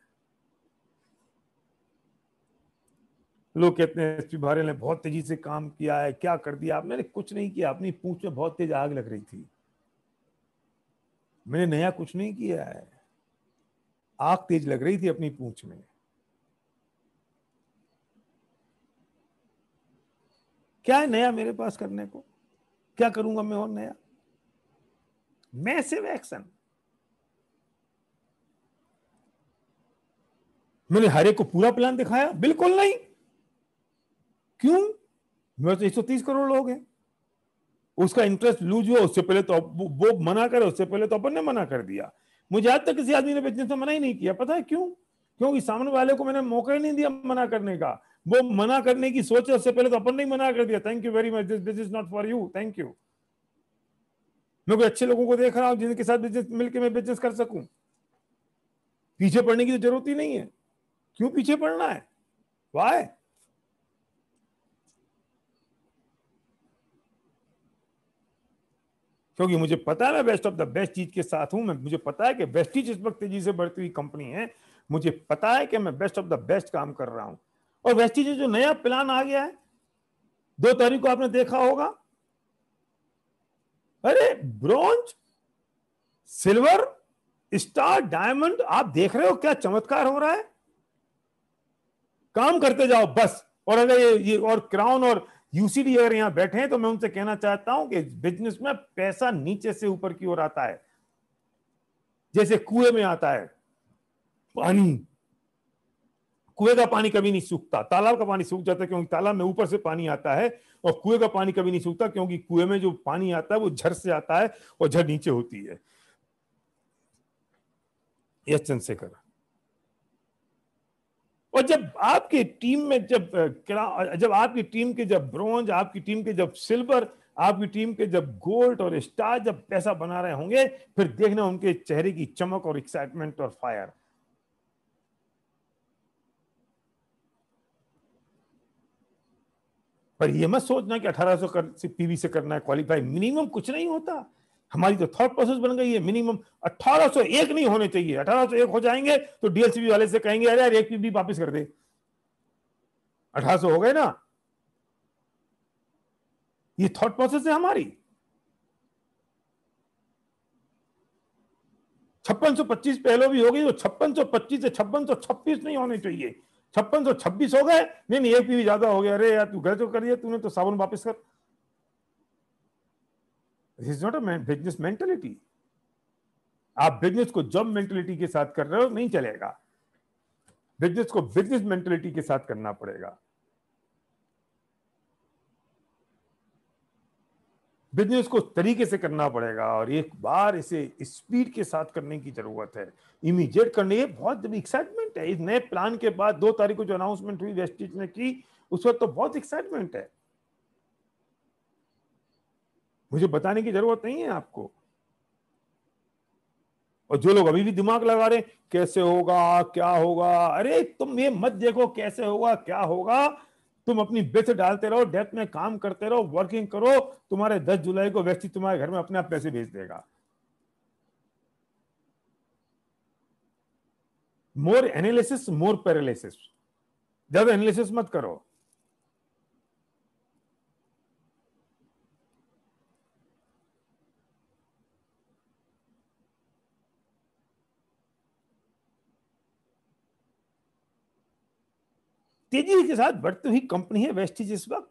लोग कहते हैं एस पी भारे ने बहुत तेजी से काम किया है क्या कर दिया आपने कुछ नहीं किया अपनी पूछ में बहुत तेज आग लग रही थी मैंने नया कुछ नहीं किया है आग तेज लग रही थी अपनी पूछ में क्या है नया मेरे पास करने को क्या करूंगा मैं और नया मैसिव एक्शन मैंने एक को पूरा प्लान दिखाया बिल्कुल नहीं क्यों मेरे तो 130 करोड़ लोग हैं उसका इंटरेस्ट लूज हुआ उससे पहले तो वो मना करे उससे पहले तो अपन ने मना कर दिया मुझे आज तक किसी आदमी ने बिजनेस से मना ही नहीं किया पता है क्यों क्योंकि सामने वाले को मैंने मौका ही नहीं दिया मना करने का वो मना करने की सोच उससे पहले तो अपन ने मना कर दिया thank you very much this is not for you thank you मैं कोई अच्छे लोगों को देख रहा हूं जिनके साथ बिजनेस मिलकर मैं बिजनेस कर सकूं पीछे पड़ने की तो जरूरत ही नहीं है क्यों पीछे पड़ना है वाय क्योंकि मुझे पता है मैं बेस्ट ऑफ द बेस्ट चीज के साथ हूं मैं मुझे पता है कि बेस्ट चीज इस वक्त तेजी से बढ़ती हुई कंपनी है मुझे पता है कि मैं बेस्ट ऑफ द बेस्ट काम कर रहा हूं और बेस्ट चीज जो नया प्लान आ गया है दो तारीख को आपने देखा होगा अरे ब्रॉन्ज सिल्वर स्टार डायमंड आप देख रहे हो क्या चमत्कार हो रहा है काम करते जाओ बस और अगर ये, ये और क्राउन और यूसीडी अगर यहां बैठे हैं तो मैं उनसे कहना चाहता हूं कि बिजनेस में पैसा नीचे से ऊपर की ओर आता है जैसे कुएं में आता है पानी कुएं का पानी कभी नहीं सूखता तालाब का पानी सूख जाता है क्योंकि तालाब में ऊपर से पानी आता है और कुएं का पानी कभी नहीं सूखता क्योंकि कुएं में जो पानी आता है वो झर से आता है और झर नीचे होती है यह चंद्रशेखर और जब आपकी टीम में जब जब आपकी टीम के जब ब्रॉन्ज आपकी टीम के जब सिल्वर आपकी टीम के जब गोल्ड और स्टार जब पैसा बना रहे होंगे फिर देखना उनके चेहरे की चमक और एक्साइटमेंट और फायर पर यह मत सोचना कि 1800 कर से पीवी से करना है क्वालिफाई मिनिमम कुछ नहीं होता हमारी तो थॉट प्रोसेस बन गई है मिनिमम 1801 नहीं होने चाहिए 1801 हो जाएंगे तो डीएलसीबी वाले से कहेंगे अरे यार एक पीबी वापस कर दे 1800 हो गए ना ये थॉट प्रोसेस है हमारी छप्पन सौ पच्चीस पहले भी हो गई तो छप्पन सौ पच्चीस से छप्पन सौ छब्बीस नहीं होने चाहिए छप्पन सौ छब्बीस हो गए नहीं नहीं एक पीवी ज्यादा हो गया अरे यार तू गलत कर दिया तूने तो साबुन वापस कर this is not a business mentality आप बिजनेस को जब मेंटेलिटी के साथ कर रहे हो नहीं चलेगा बिजनेस को बिजनेस मेंटेलिटी के साथ करना पड़ेगा बिजनेस को तरीके से करना पड़ेगा और एक बार इसे स्पीड के साथ करने की जरूरत है इमीडिएट करने ये बहुत एक्साइटमेंट है इस नए प्लान के बाद दो तारीख को जो अनाउंसमेंट हुई वेस्टिज ने की उस वक्त तो बहुत एक्साइटमेंट है मुझे बताने की जरूरत नहीं है आपको और जो लोग अभी भी दिमाग लगा रहे कैसे होगा क्या होगा अरे तुम ये मत देखो कैसे होगा क्या होगा तुम अपनी बेच डालते रहो डेथ में काम करते रहो वर्किंग करो तुम्हारे 10 जुलाई को व्यक्ति तुम्हारे घर में अपने आप पैसे भेज देगा मोर एनालिसिस मोर पैरालिसिस ज्यादा एनालिसिस मत करो तेजी के साथ बढ़ती हुई कंपनी है वेस्टिज इस वक्त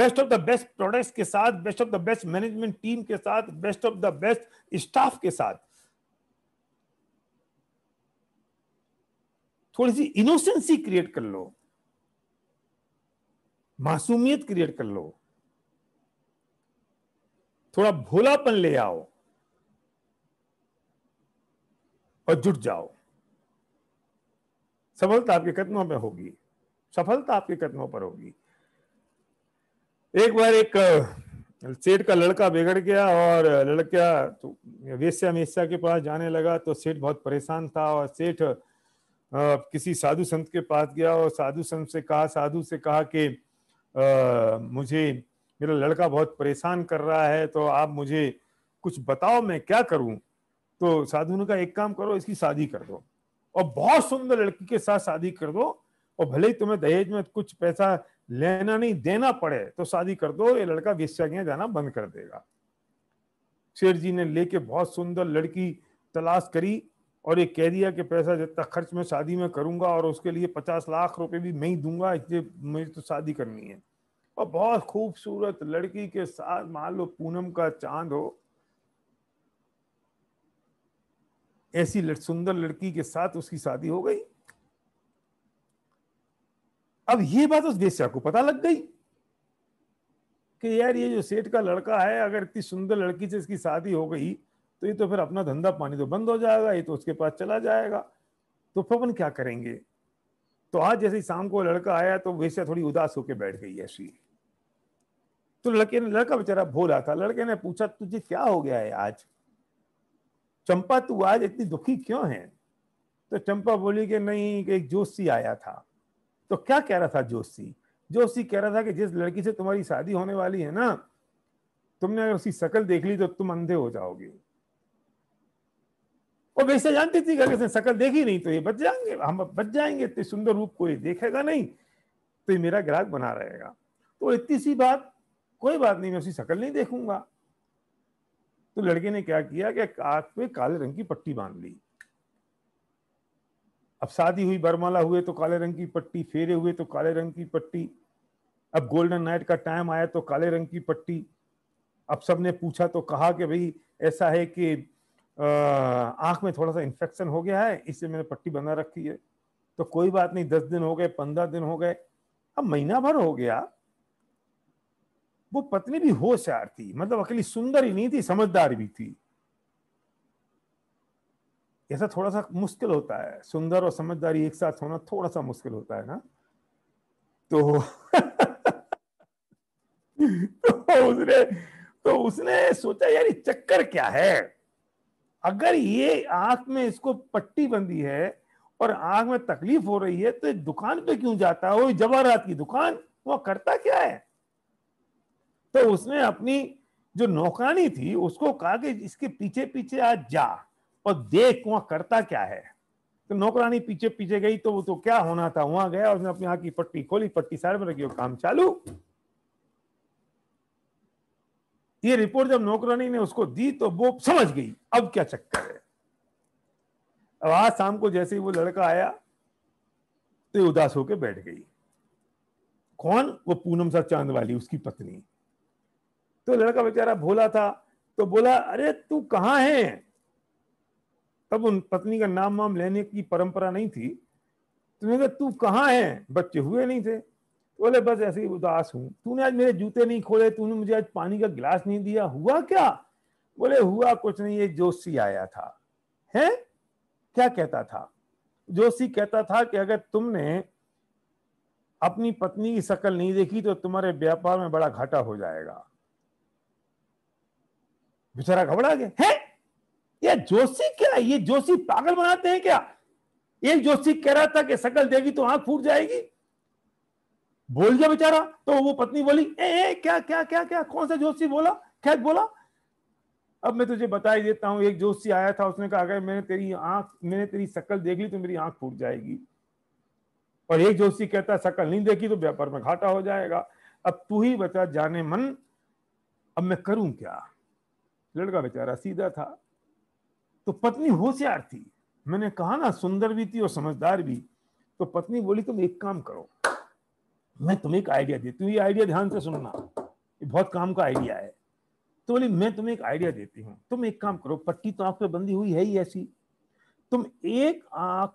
best of the best products के साथ best of the best management team के साथ best of the best staff के साथ थोड़ी सी इनोसेंसी क्रिएट कर लो मासूमियत क्रिएट कर लो थोड़ा भोलापन ले आओ और जुट जाओ सफलता आपके कदमों में होगी सफलता आपके कदमों पर होगी एक बार एक सेठ का लड़का बिगड़ गया और लड़का तो वेश्या मेस्या के पास जाने लगा तो सेठ बहुत परेशान था और सेठ किसी साधु संत के पास गया और साधु संत से कहा साधु से कहा कि मुझे मेरा लड़का बहुत परेशान कर रहा है तो आप मुझे कुछ बताओ मैं क्या करूं तो साधु ने कहा एक काम करो इसकी शादी कर दो और बहुत सुंदर लड़की के साथ शादी कर दो और भले ही तुम्हें दहेज में कुछ पैसा लेना नहीं देना पड़े तो शादी कर दो ये लड़का वेश्या जाना बंद कर देगा शेर जी ने लेके बहुत सुंदर लड़की तलाश करी और ये कह दिया कि पैसा जितना खर्च में शादी में करूंगा और उसके लिए पचास लाख रुपए भी मैं ही दूंगा इसलिए मुझे तो शादी करनी है और बहुत खूबसूरत लड़की के साथ मान लो पूनम का चांद हो ऐसी सुंदर लड़की के साथ उसकी शादी हो गई अब ये बात उस वेश्या को पता लग गई कि यार ये जो सेठ का लड़का है अगर इतनी सुंदर लड़की से इसकी शादी हो गई तो ये तो फिर अपना धंधा पानी तो बंद हो जाएगा ये तो उसके पास चला जाएगा तो फिर अपन क्या करेंगे तो आज जैसे शाम को लड़का आया तो वेश्या थोड़ी उदास होकर बैठ गई ऐसी तो लड़के ने लड़का बेचारा भोला था लड़के ने पूछा तुझे क्या हो गया है आज चंपा तू आज इतनी दुखी क्यों है तो चंपा बोली कि नहीं कि एक जोशी आया था तो क्या कह रहा था जोशी जोशी कह रहा था कि जिस लड़की से तुम्हारी शादी होने वाली है ना तुमने अगर उसकी शकल देख ली तो तुम अंधे हो जाओगे और वैसे जानती थी अगर शकल देखी नहीं तो ये बच जाएंगे हम बच जाएंगे इतने सुंदर रूप को ये देखेगा नहीं तो ये मेरा ग्राहक बना रहेगा तो इतनी सी बात कोई बात नहीं मैं उसकी शकल नहीं देखूंगा तो लड़के ने क्या किया कि पे काले रंग की पट्टी बांध ली अब शादी हुई बरमाला हुए तो काले रंग की पट्टी फेरे हुए तो काले रंग की पट्टी अब गोल्डन नाइट का टाइम आया तो काले रंग की पट्टी अब सब ने पूछा तो कहा कि भाई ऐसा है कि आँख में थोड़ा सा इन्फेक्शन हो गया है इससे मैंने पट्टी बना रखी है तो कोई बात नहीं दस दिन हो गए पंद्रह दिन हो गए अब महीना भर हो गया वो पत्नी भी होशियार थी मतलब अकेली सुंदर ही नहीं थी समझदार भी थी ऐसा थोड़ा सा मुश्किल होता है सुंदर और समझदारी एक साथ होना थोड़ा सा मुश्किल होता है ना तो तो उसने तो उसने सोचा यार ये चक्कर क्या है अगर ये आंख में इसको पट्टी बंधी है और आंख में तकलीफ हो रही है तो दुकान पे क्यों जाता है वो जवाहरात की दुकान वो करता क्या है तो उसने अपनी जो नौकरानी थी उसको कहा कि इसके पीछे पीछे आज जा और देख वहां करता क्या है तो नौकरानी पीछे पीछे गई तो वो तो क्या होना था वहां गया उसने अपनी आंख की पट्टी खोली पट्टी साइड में रखी और काम चालू ये रिपोर्ट जब नौकरानी ने उसको दी तो वो समझ गई अब क्या चक्कर है अब आज शाम को जैसे ही वो लड़का आया तो उदास होकर बैठ गई कौन वो पूनम सा चांद वाली उसकी पत्नी तो लड़का बेचारा भोला था तो बोला अरे तू कहां है तब उन पत्नी का नाम वाम लेने की परंपरा नहीं थी मैंने तो कहा तू कहाँ है बच्चे हुए नहीं थे तो बोले बस ऐसे ही उदास हूँ तूने आज मेरे जूते नहीं खोले तूने मुझे आज पानी का गिलास नहीं दिया हुआ क्या बोले हुआ कुछ नहीं ये जोशी आया था है क्या कहता था जोशी कहता था कि अगर तुमने अपनी पत्नी की शक्ल नहीं देखी तो तुम्हारे व्यापार में बड़ा घाटा हो जाएगा बेचारा घबरा गया है ये जोशी क्या ये जोशी पागल बनाते हैं क्या एक जोशी कह रहा था कि सकल देगी तो आंख फूट जाएगी बोल जा बेचारा तो वो पत्नी बोली ए, ए क्या क्या क्या क्या कौन सा जोशी बोला क्या बोला अब मैं तुझे बता ही देता हूं एक जोशी आया था उसने कहा अगर मैंने तेरी आंख मैंने तेरी शकल देख ली तो मेरी आंख फूट जाएगी और एक जोशी कहता शकल नहीं देखी तो व्यापार में घाटा हो जाएगा अब तू ही बता जाने मन अब मैं करूं क्या लड़का बेचारा सीधा था तो पत्नी होशियार थी मैंने कहा ना सुंदर भी थी और समझदार भी तो पत्नी बोली तुम एक काम करो मैं तुम्हें एक आइडिया देती हूँ ये आइडिया ध्यान से सुनना ये बहुत काम का आइडिया है तो बोली मैं तुम्हें एक आइडिया देती हूँ तुम एक काम करो पट्टी तो आंख पे बंधी हुई है ही ऐसी तुम एक आंख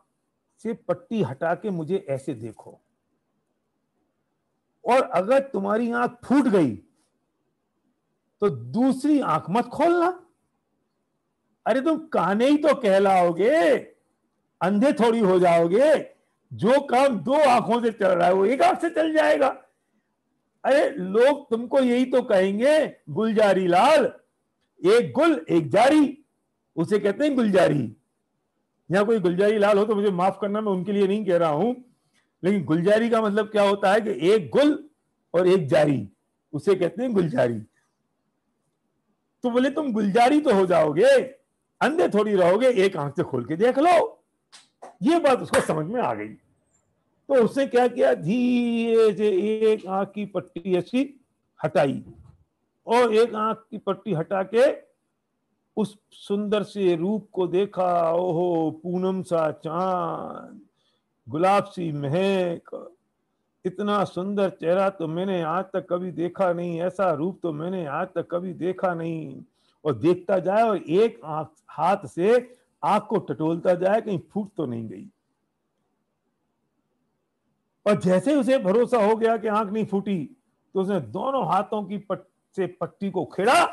से पट्टी हटा के मुझे ऐसे देखो और अगर तुम्हारी आंख फूट गई तो दूसरी आंख मत खोलना अरे तुम कहने ही तो कहलाओगे अंधे थोड़ी हो जाओगे जो काम दो आंखों से चल रहा है वो एक आंख से चल जाएगा अरे लोग तुमको यही तो कहेंगे गुलजारी लाल एक गुल एक जारी उसे कहते हैं गुलजारी यहां कोई गुलजारी लाल हो तो मुझे माफ करना मैं उनके लिए नहीं कह रहा हूं लेकिन गुलजारी का मतलब क्या होता है कि एक गुल और एक जारी उसे कहते हैं गुलजारी तो बोले तुम गुलजारी तो हो जाओगे अंधे थोड़ी रहोगे एक आंख से खोल के देख लो ये बात उसको समझ में आ गई तो उसने क्या किया धीरे से एक आंख की पट्टी ऐसी हटाई और एक आंख की पट्टी हटा के उस सुंदर से रूप को देखा ओहो पूनम सा चांद गुलाब सी महक इतना सुंदर चेहरा तो मैंने आज तक कभी देखा नहीं ऐसा रूप तो मैंने आज तक कभी देखा नहीं और देखता जाए और एक हाथ से आग को टटोलता जाए कहीं फूट तो नहीं गई और जैसे ही उसे भरोसा हो गया कि आंख नहीं फूटी तो उसने दोनों हाथों की पट से पट्टी को खेड़ा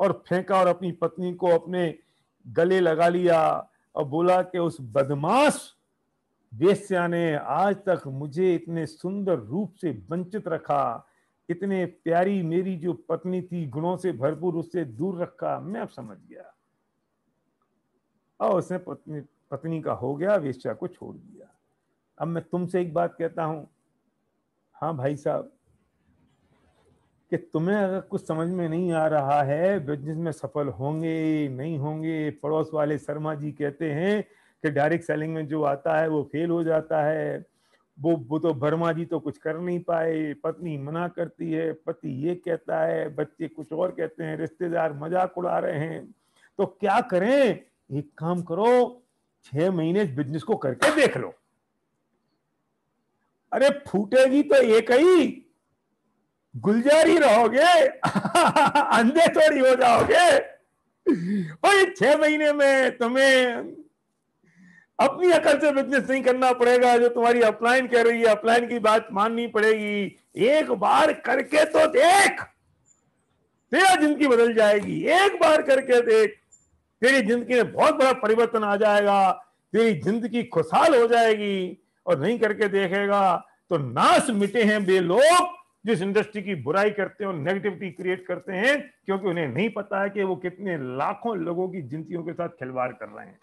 और फेंका और अपनी पत्नी को अपने गले लगा लिया और बोला कि उस बदमाश वेश्या ने आज तक मुझे इतने सुंदर रूप से वंचित रखा कितने प्यारी मेरी जो पत्नी थी गुणों से भरपूर उससे दूर रखा मैं अब समझ गया और उसने पत्नी पत्नी का हो गया वेश्या को छोड़ दिया अब मैं तुमसे एक बात कहता हूं हाँ भाई साहब कि तुम्हें अगर कुछ समझ में नहीं आ रहा है बिजनेस में सफल होंगे नहीं होंगे पड़ोस वाले शर्मा जी कहते हैं कि डायरेक्ट सेलिंग में जो आता है वो फेल हो जाता है वो तो वर्मा जी तो कुछ कर नहीं पाए पत्नी मना करती है पति ये कहता है बच्चे कुछ और कहते हैं रिश्तेदार मजाक उड़ा रहे हैं तो क्या करें एक काम करो छह महीने बिजनेस को करके देख लो अरे फूटेगी तो एक ही गुलजार ही रहोगे अंधे थोड़ी हो जाओगे छह महीने में तुम्हें अपनी अकल से बिजनेस नहीं करना पड़ेगा जो तुम्हारी अपलाइन कह रही है अपलाइन की बात माननी पड़ेगी एक बार करके तो देख तेरा जिंदगी बदल जाएगी एक बार करके देख तेरी जिंदगी में बहुत बड़ा परिवर्तन आ जाएगा तेरी जिंदगी खुशहाल हो जाएगी और नहीं करके देखेगा तो नाश मिटे हैं वे लोग जिस इंडस्ट्री की बुराई करते हैं और नेगेटिविटी क्रिएट करते हैं क्योंकि उन्हें नहीं पता है कि वो कितने लाखों लोगों की जिंदगी के साथ खिलवाड़ कर रहे हैं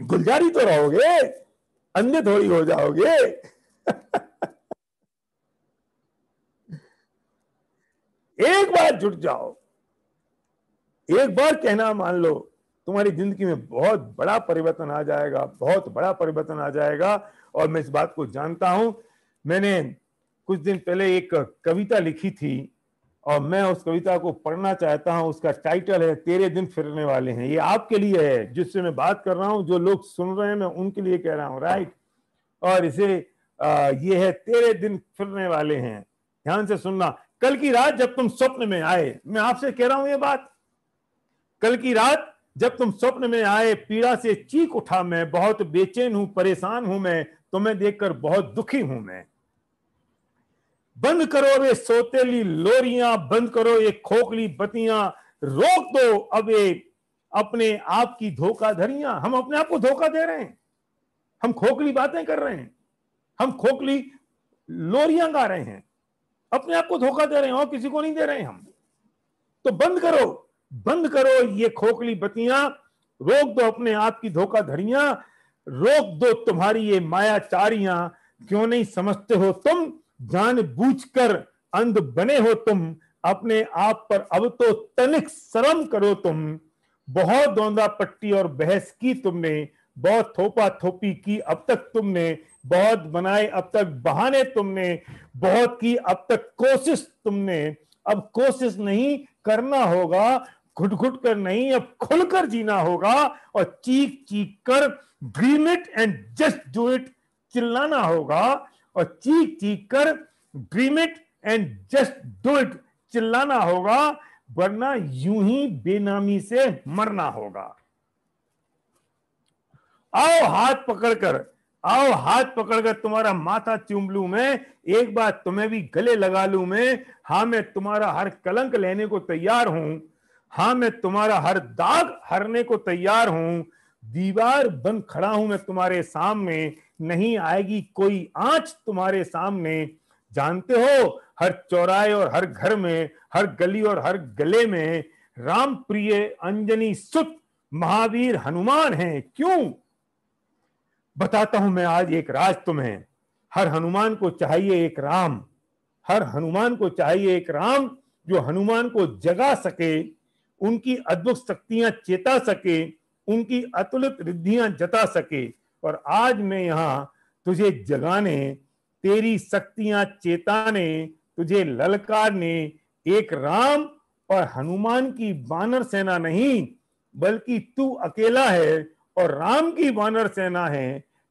गुलजारी तो रहोगे अंधे थोड़ी हो जाओगे एक बार जुट जाओ एक बार कहना मान लो तुम्हारी जिंदगी में बहुत बड़ा परिवर्तन आ जाएगा बहुत बड़ा परिवर्तन आ जाएगा और मैं इस बात को जानता हूं मैंने कुछ दिन पहले एक कविता लिखी थी और मैं उस कविता को पढ़ना चाहता हूँ उसका टाइटल है तेरे दिन फिरने वाले हैं ये आपके लिए है जिससे मैं बात कर रहा हूँ जो लोग सुन रहे हैं मैं उनके लिए कह रहा हूँ राइट और इसे आ, ये है तेरे दिन फिरने वाले हैं ध्यान से सुनना कल की रात जब तुम स्वप्न में आए मैं आपसे कह रहा हूं ये बात कल की रात जब तुम स्वप्न में आए पीड़ा से चीख उठा मैं बहुत बेचैन हूं परेशान हूं मैं तुम्हें तो देखकर बहुत दुखी हूं मैं बंद करो अब सोतेली लोरियां बंद करो ये खोखली बतियां रोक दो अब ये अपने आप की धोखाधड़ियां हम अपने आप को धोखा दे रहे हैं हम खोखली बातें कर रहे हैं हम खोखली लोरियां गा रहे हैं अपने आप को धोखा दे रहे हैं और किसी को नहीं दे रहे हैं हम तो बंद करो बंद करो ये खोखली बतियां रोक दो अपने आप की धोखाधड़ियां रोक दो तुम्हारी ये मायाचारियां क्यों नहीं समझते हो तुम जानबूझकर अंध बने हो तुम अपने आप पर अब तो तनिक शर्म करो तुम बहुत दौंदा पट्टी और बहस की तुमने बहुत थोपा थोपी की अब तक तुमने बहुत बनाए अब तक बहाने तुमने बहुत की अब तक कोशिश तुमने अब कोशिश नहीं करना होगा घुट घुट कर नहीं अब खुलकर जीना होगा और चीख चीख कर dream it and just do it चिल्लाना होगा और चीख चीख कर dream it and just do it चिल्लाना होगा वरना यूं ही बेनामी से मरना होगा आओ हाथ पकड़कर आओ हाथ पकड़कर तुम्हारा माथा चूम लू मैं एक बार तुम्हें भी गले लगा लू मैं हाँ मैं तुम्हारा हर कलंक लेने को तैयार हूं हाँ मैं तुम्हारा हर दाग हरने को तैयार हूं दीवार बन खड़ा हूं मैं तुम्हारे सामने नहीं आएगी कोई आंच तुम्हारे सामने जानते हो हर चौराहे और हर घर में हर गली और हर गले में राम प्रिय अंजनी सुत महावीर हनुमान हैं क्यों बताता हूं मैं आज एक राज तुम्हें हर हनुमान को चाहिए एक राम हर हनुमान को चाहिए एक राम जो हनुमान को जगा सके उनकी अद्भुत शक्तियां चेता सके उनकी अतुलित रिद्धियां जता सके और आज मैं यहाँ तुझे जगाने तेरी शक्तियां चेताने तुझे ललकारने एक राम और हनुमान की बानर सेना नहीं बल्कि तू अकेला है और राम की बानर सेना है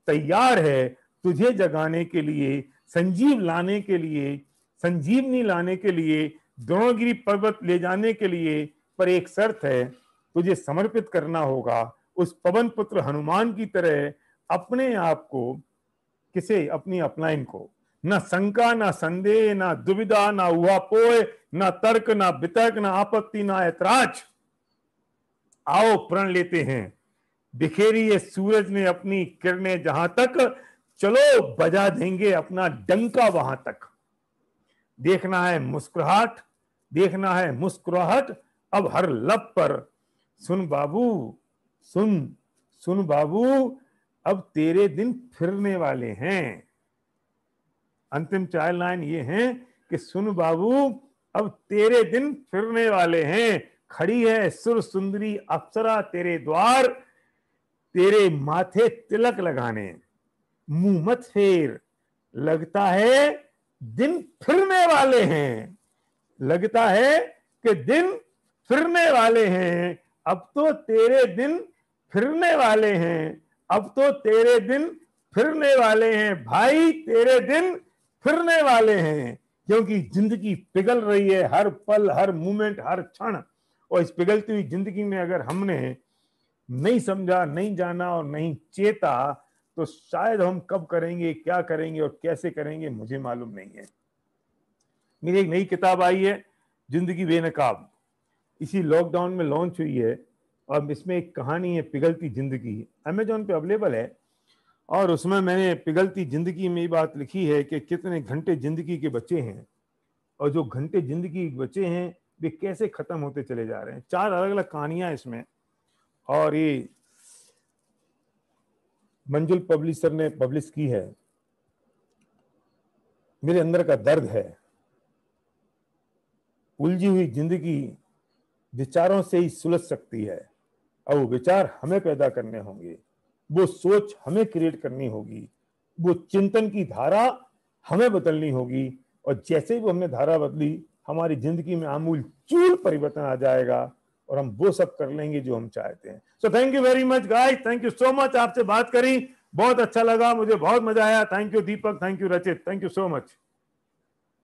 तैयार है तुझे जगाने के लिए संजीव लाने के लिए संजीवनी लाने के लिए द्रोणगिरी पर्वत ले जाने के लिए पर एक शर्त है तुझे समर्पित करना होगा उस पवन पुत्र हनुमान की तरह अपने आप को किसे अपनी अपलाइन को ना शंका ना संदेह ना दुविधा ना उहापोह ना तर्क ना वितर्क ना आपत्ति ना ऐतराज आओ प्रण लेते हैं बिखेरी ये सूरज ने अपनी किरणें जहां तक चलो बजा देंगे अपना डंका वहां तक देखना है मुस्कुराहट देखना है मुस्कुराहट अब हर लब पर सुन बाबू सुन सुन बाबू अब तेरे दिन फिरने वाले हैं अंतिम चार लाइन ये हैं कि सुन बाबू अब तेरे दिन फिरने वाले हैं खड़ी है सुर सुंदरी अप्सरा तेरे द्वार तेरे माथे तिलक लगाने मुंह मत फेर लगता है दिन फिरने वाले हैं लगता है कि दिन फिरने वाले हैं अब तो तेरे दिन फिरने वाले हैं अब तो तेरे दिन फिरने वाले हैं भाई तेरे दिन फिरने वाले हैं क्योंकि जिंदगी पिघल रही है हर पल हर मोमेंट हर क्षण और इस पिघलती हुई जिंदगी में अगर हमने नहीं समझा नहीं जाना और नहीं चेता तो शायद हम कब करेंगे क्या करेंगे और कैसे करेंगे मुझे मालूम नहीं है मेरी एक नई किताब आई है जिंदगी बेनकाब इसी लॉकडाउन में लॉन्च हुई है और इसमें एक कहानी है पिघलती जिंदगी अमेजोन पे अवेलेबल है और उसमें मैंने पिघलती जिंदगी में बात लिखी है कि कितने घंटे जिंदगी के बच्चे हैं और जो घंटे जिंदगी के बच्चे हैं वे कैसे ख़त्म होते चले जा रहे हैं चार अलग अलग कहानियां इसमें और ये मंजुल पब्लिशर ने पब्लिश की है मेरे अंदर का दर्द है उलझी हुई जिंदगी विचारों से ही सुलझ सकती है और विचार हमें पैदा करने होंगे वो सोच हमें क्रिएट करनी होगी वो चिंतन की धारा हमें बदलनी होगी और जैसे ही वो हमने धारा बदली हमारी जिंदगी में आमूल चूल परिवर्तन आ जाएगा और हम वो सब कर लेंगे जो हम चाहते हैं so thank you very much guys thank you so much आपसे बात करी बहुत अच्छा लगा मुझे बहुत मजा आया thank you Deepak thank you Rachit thank you so much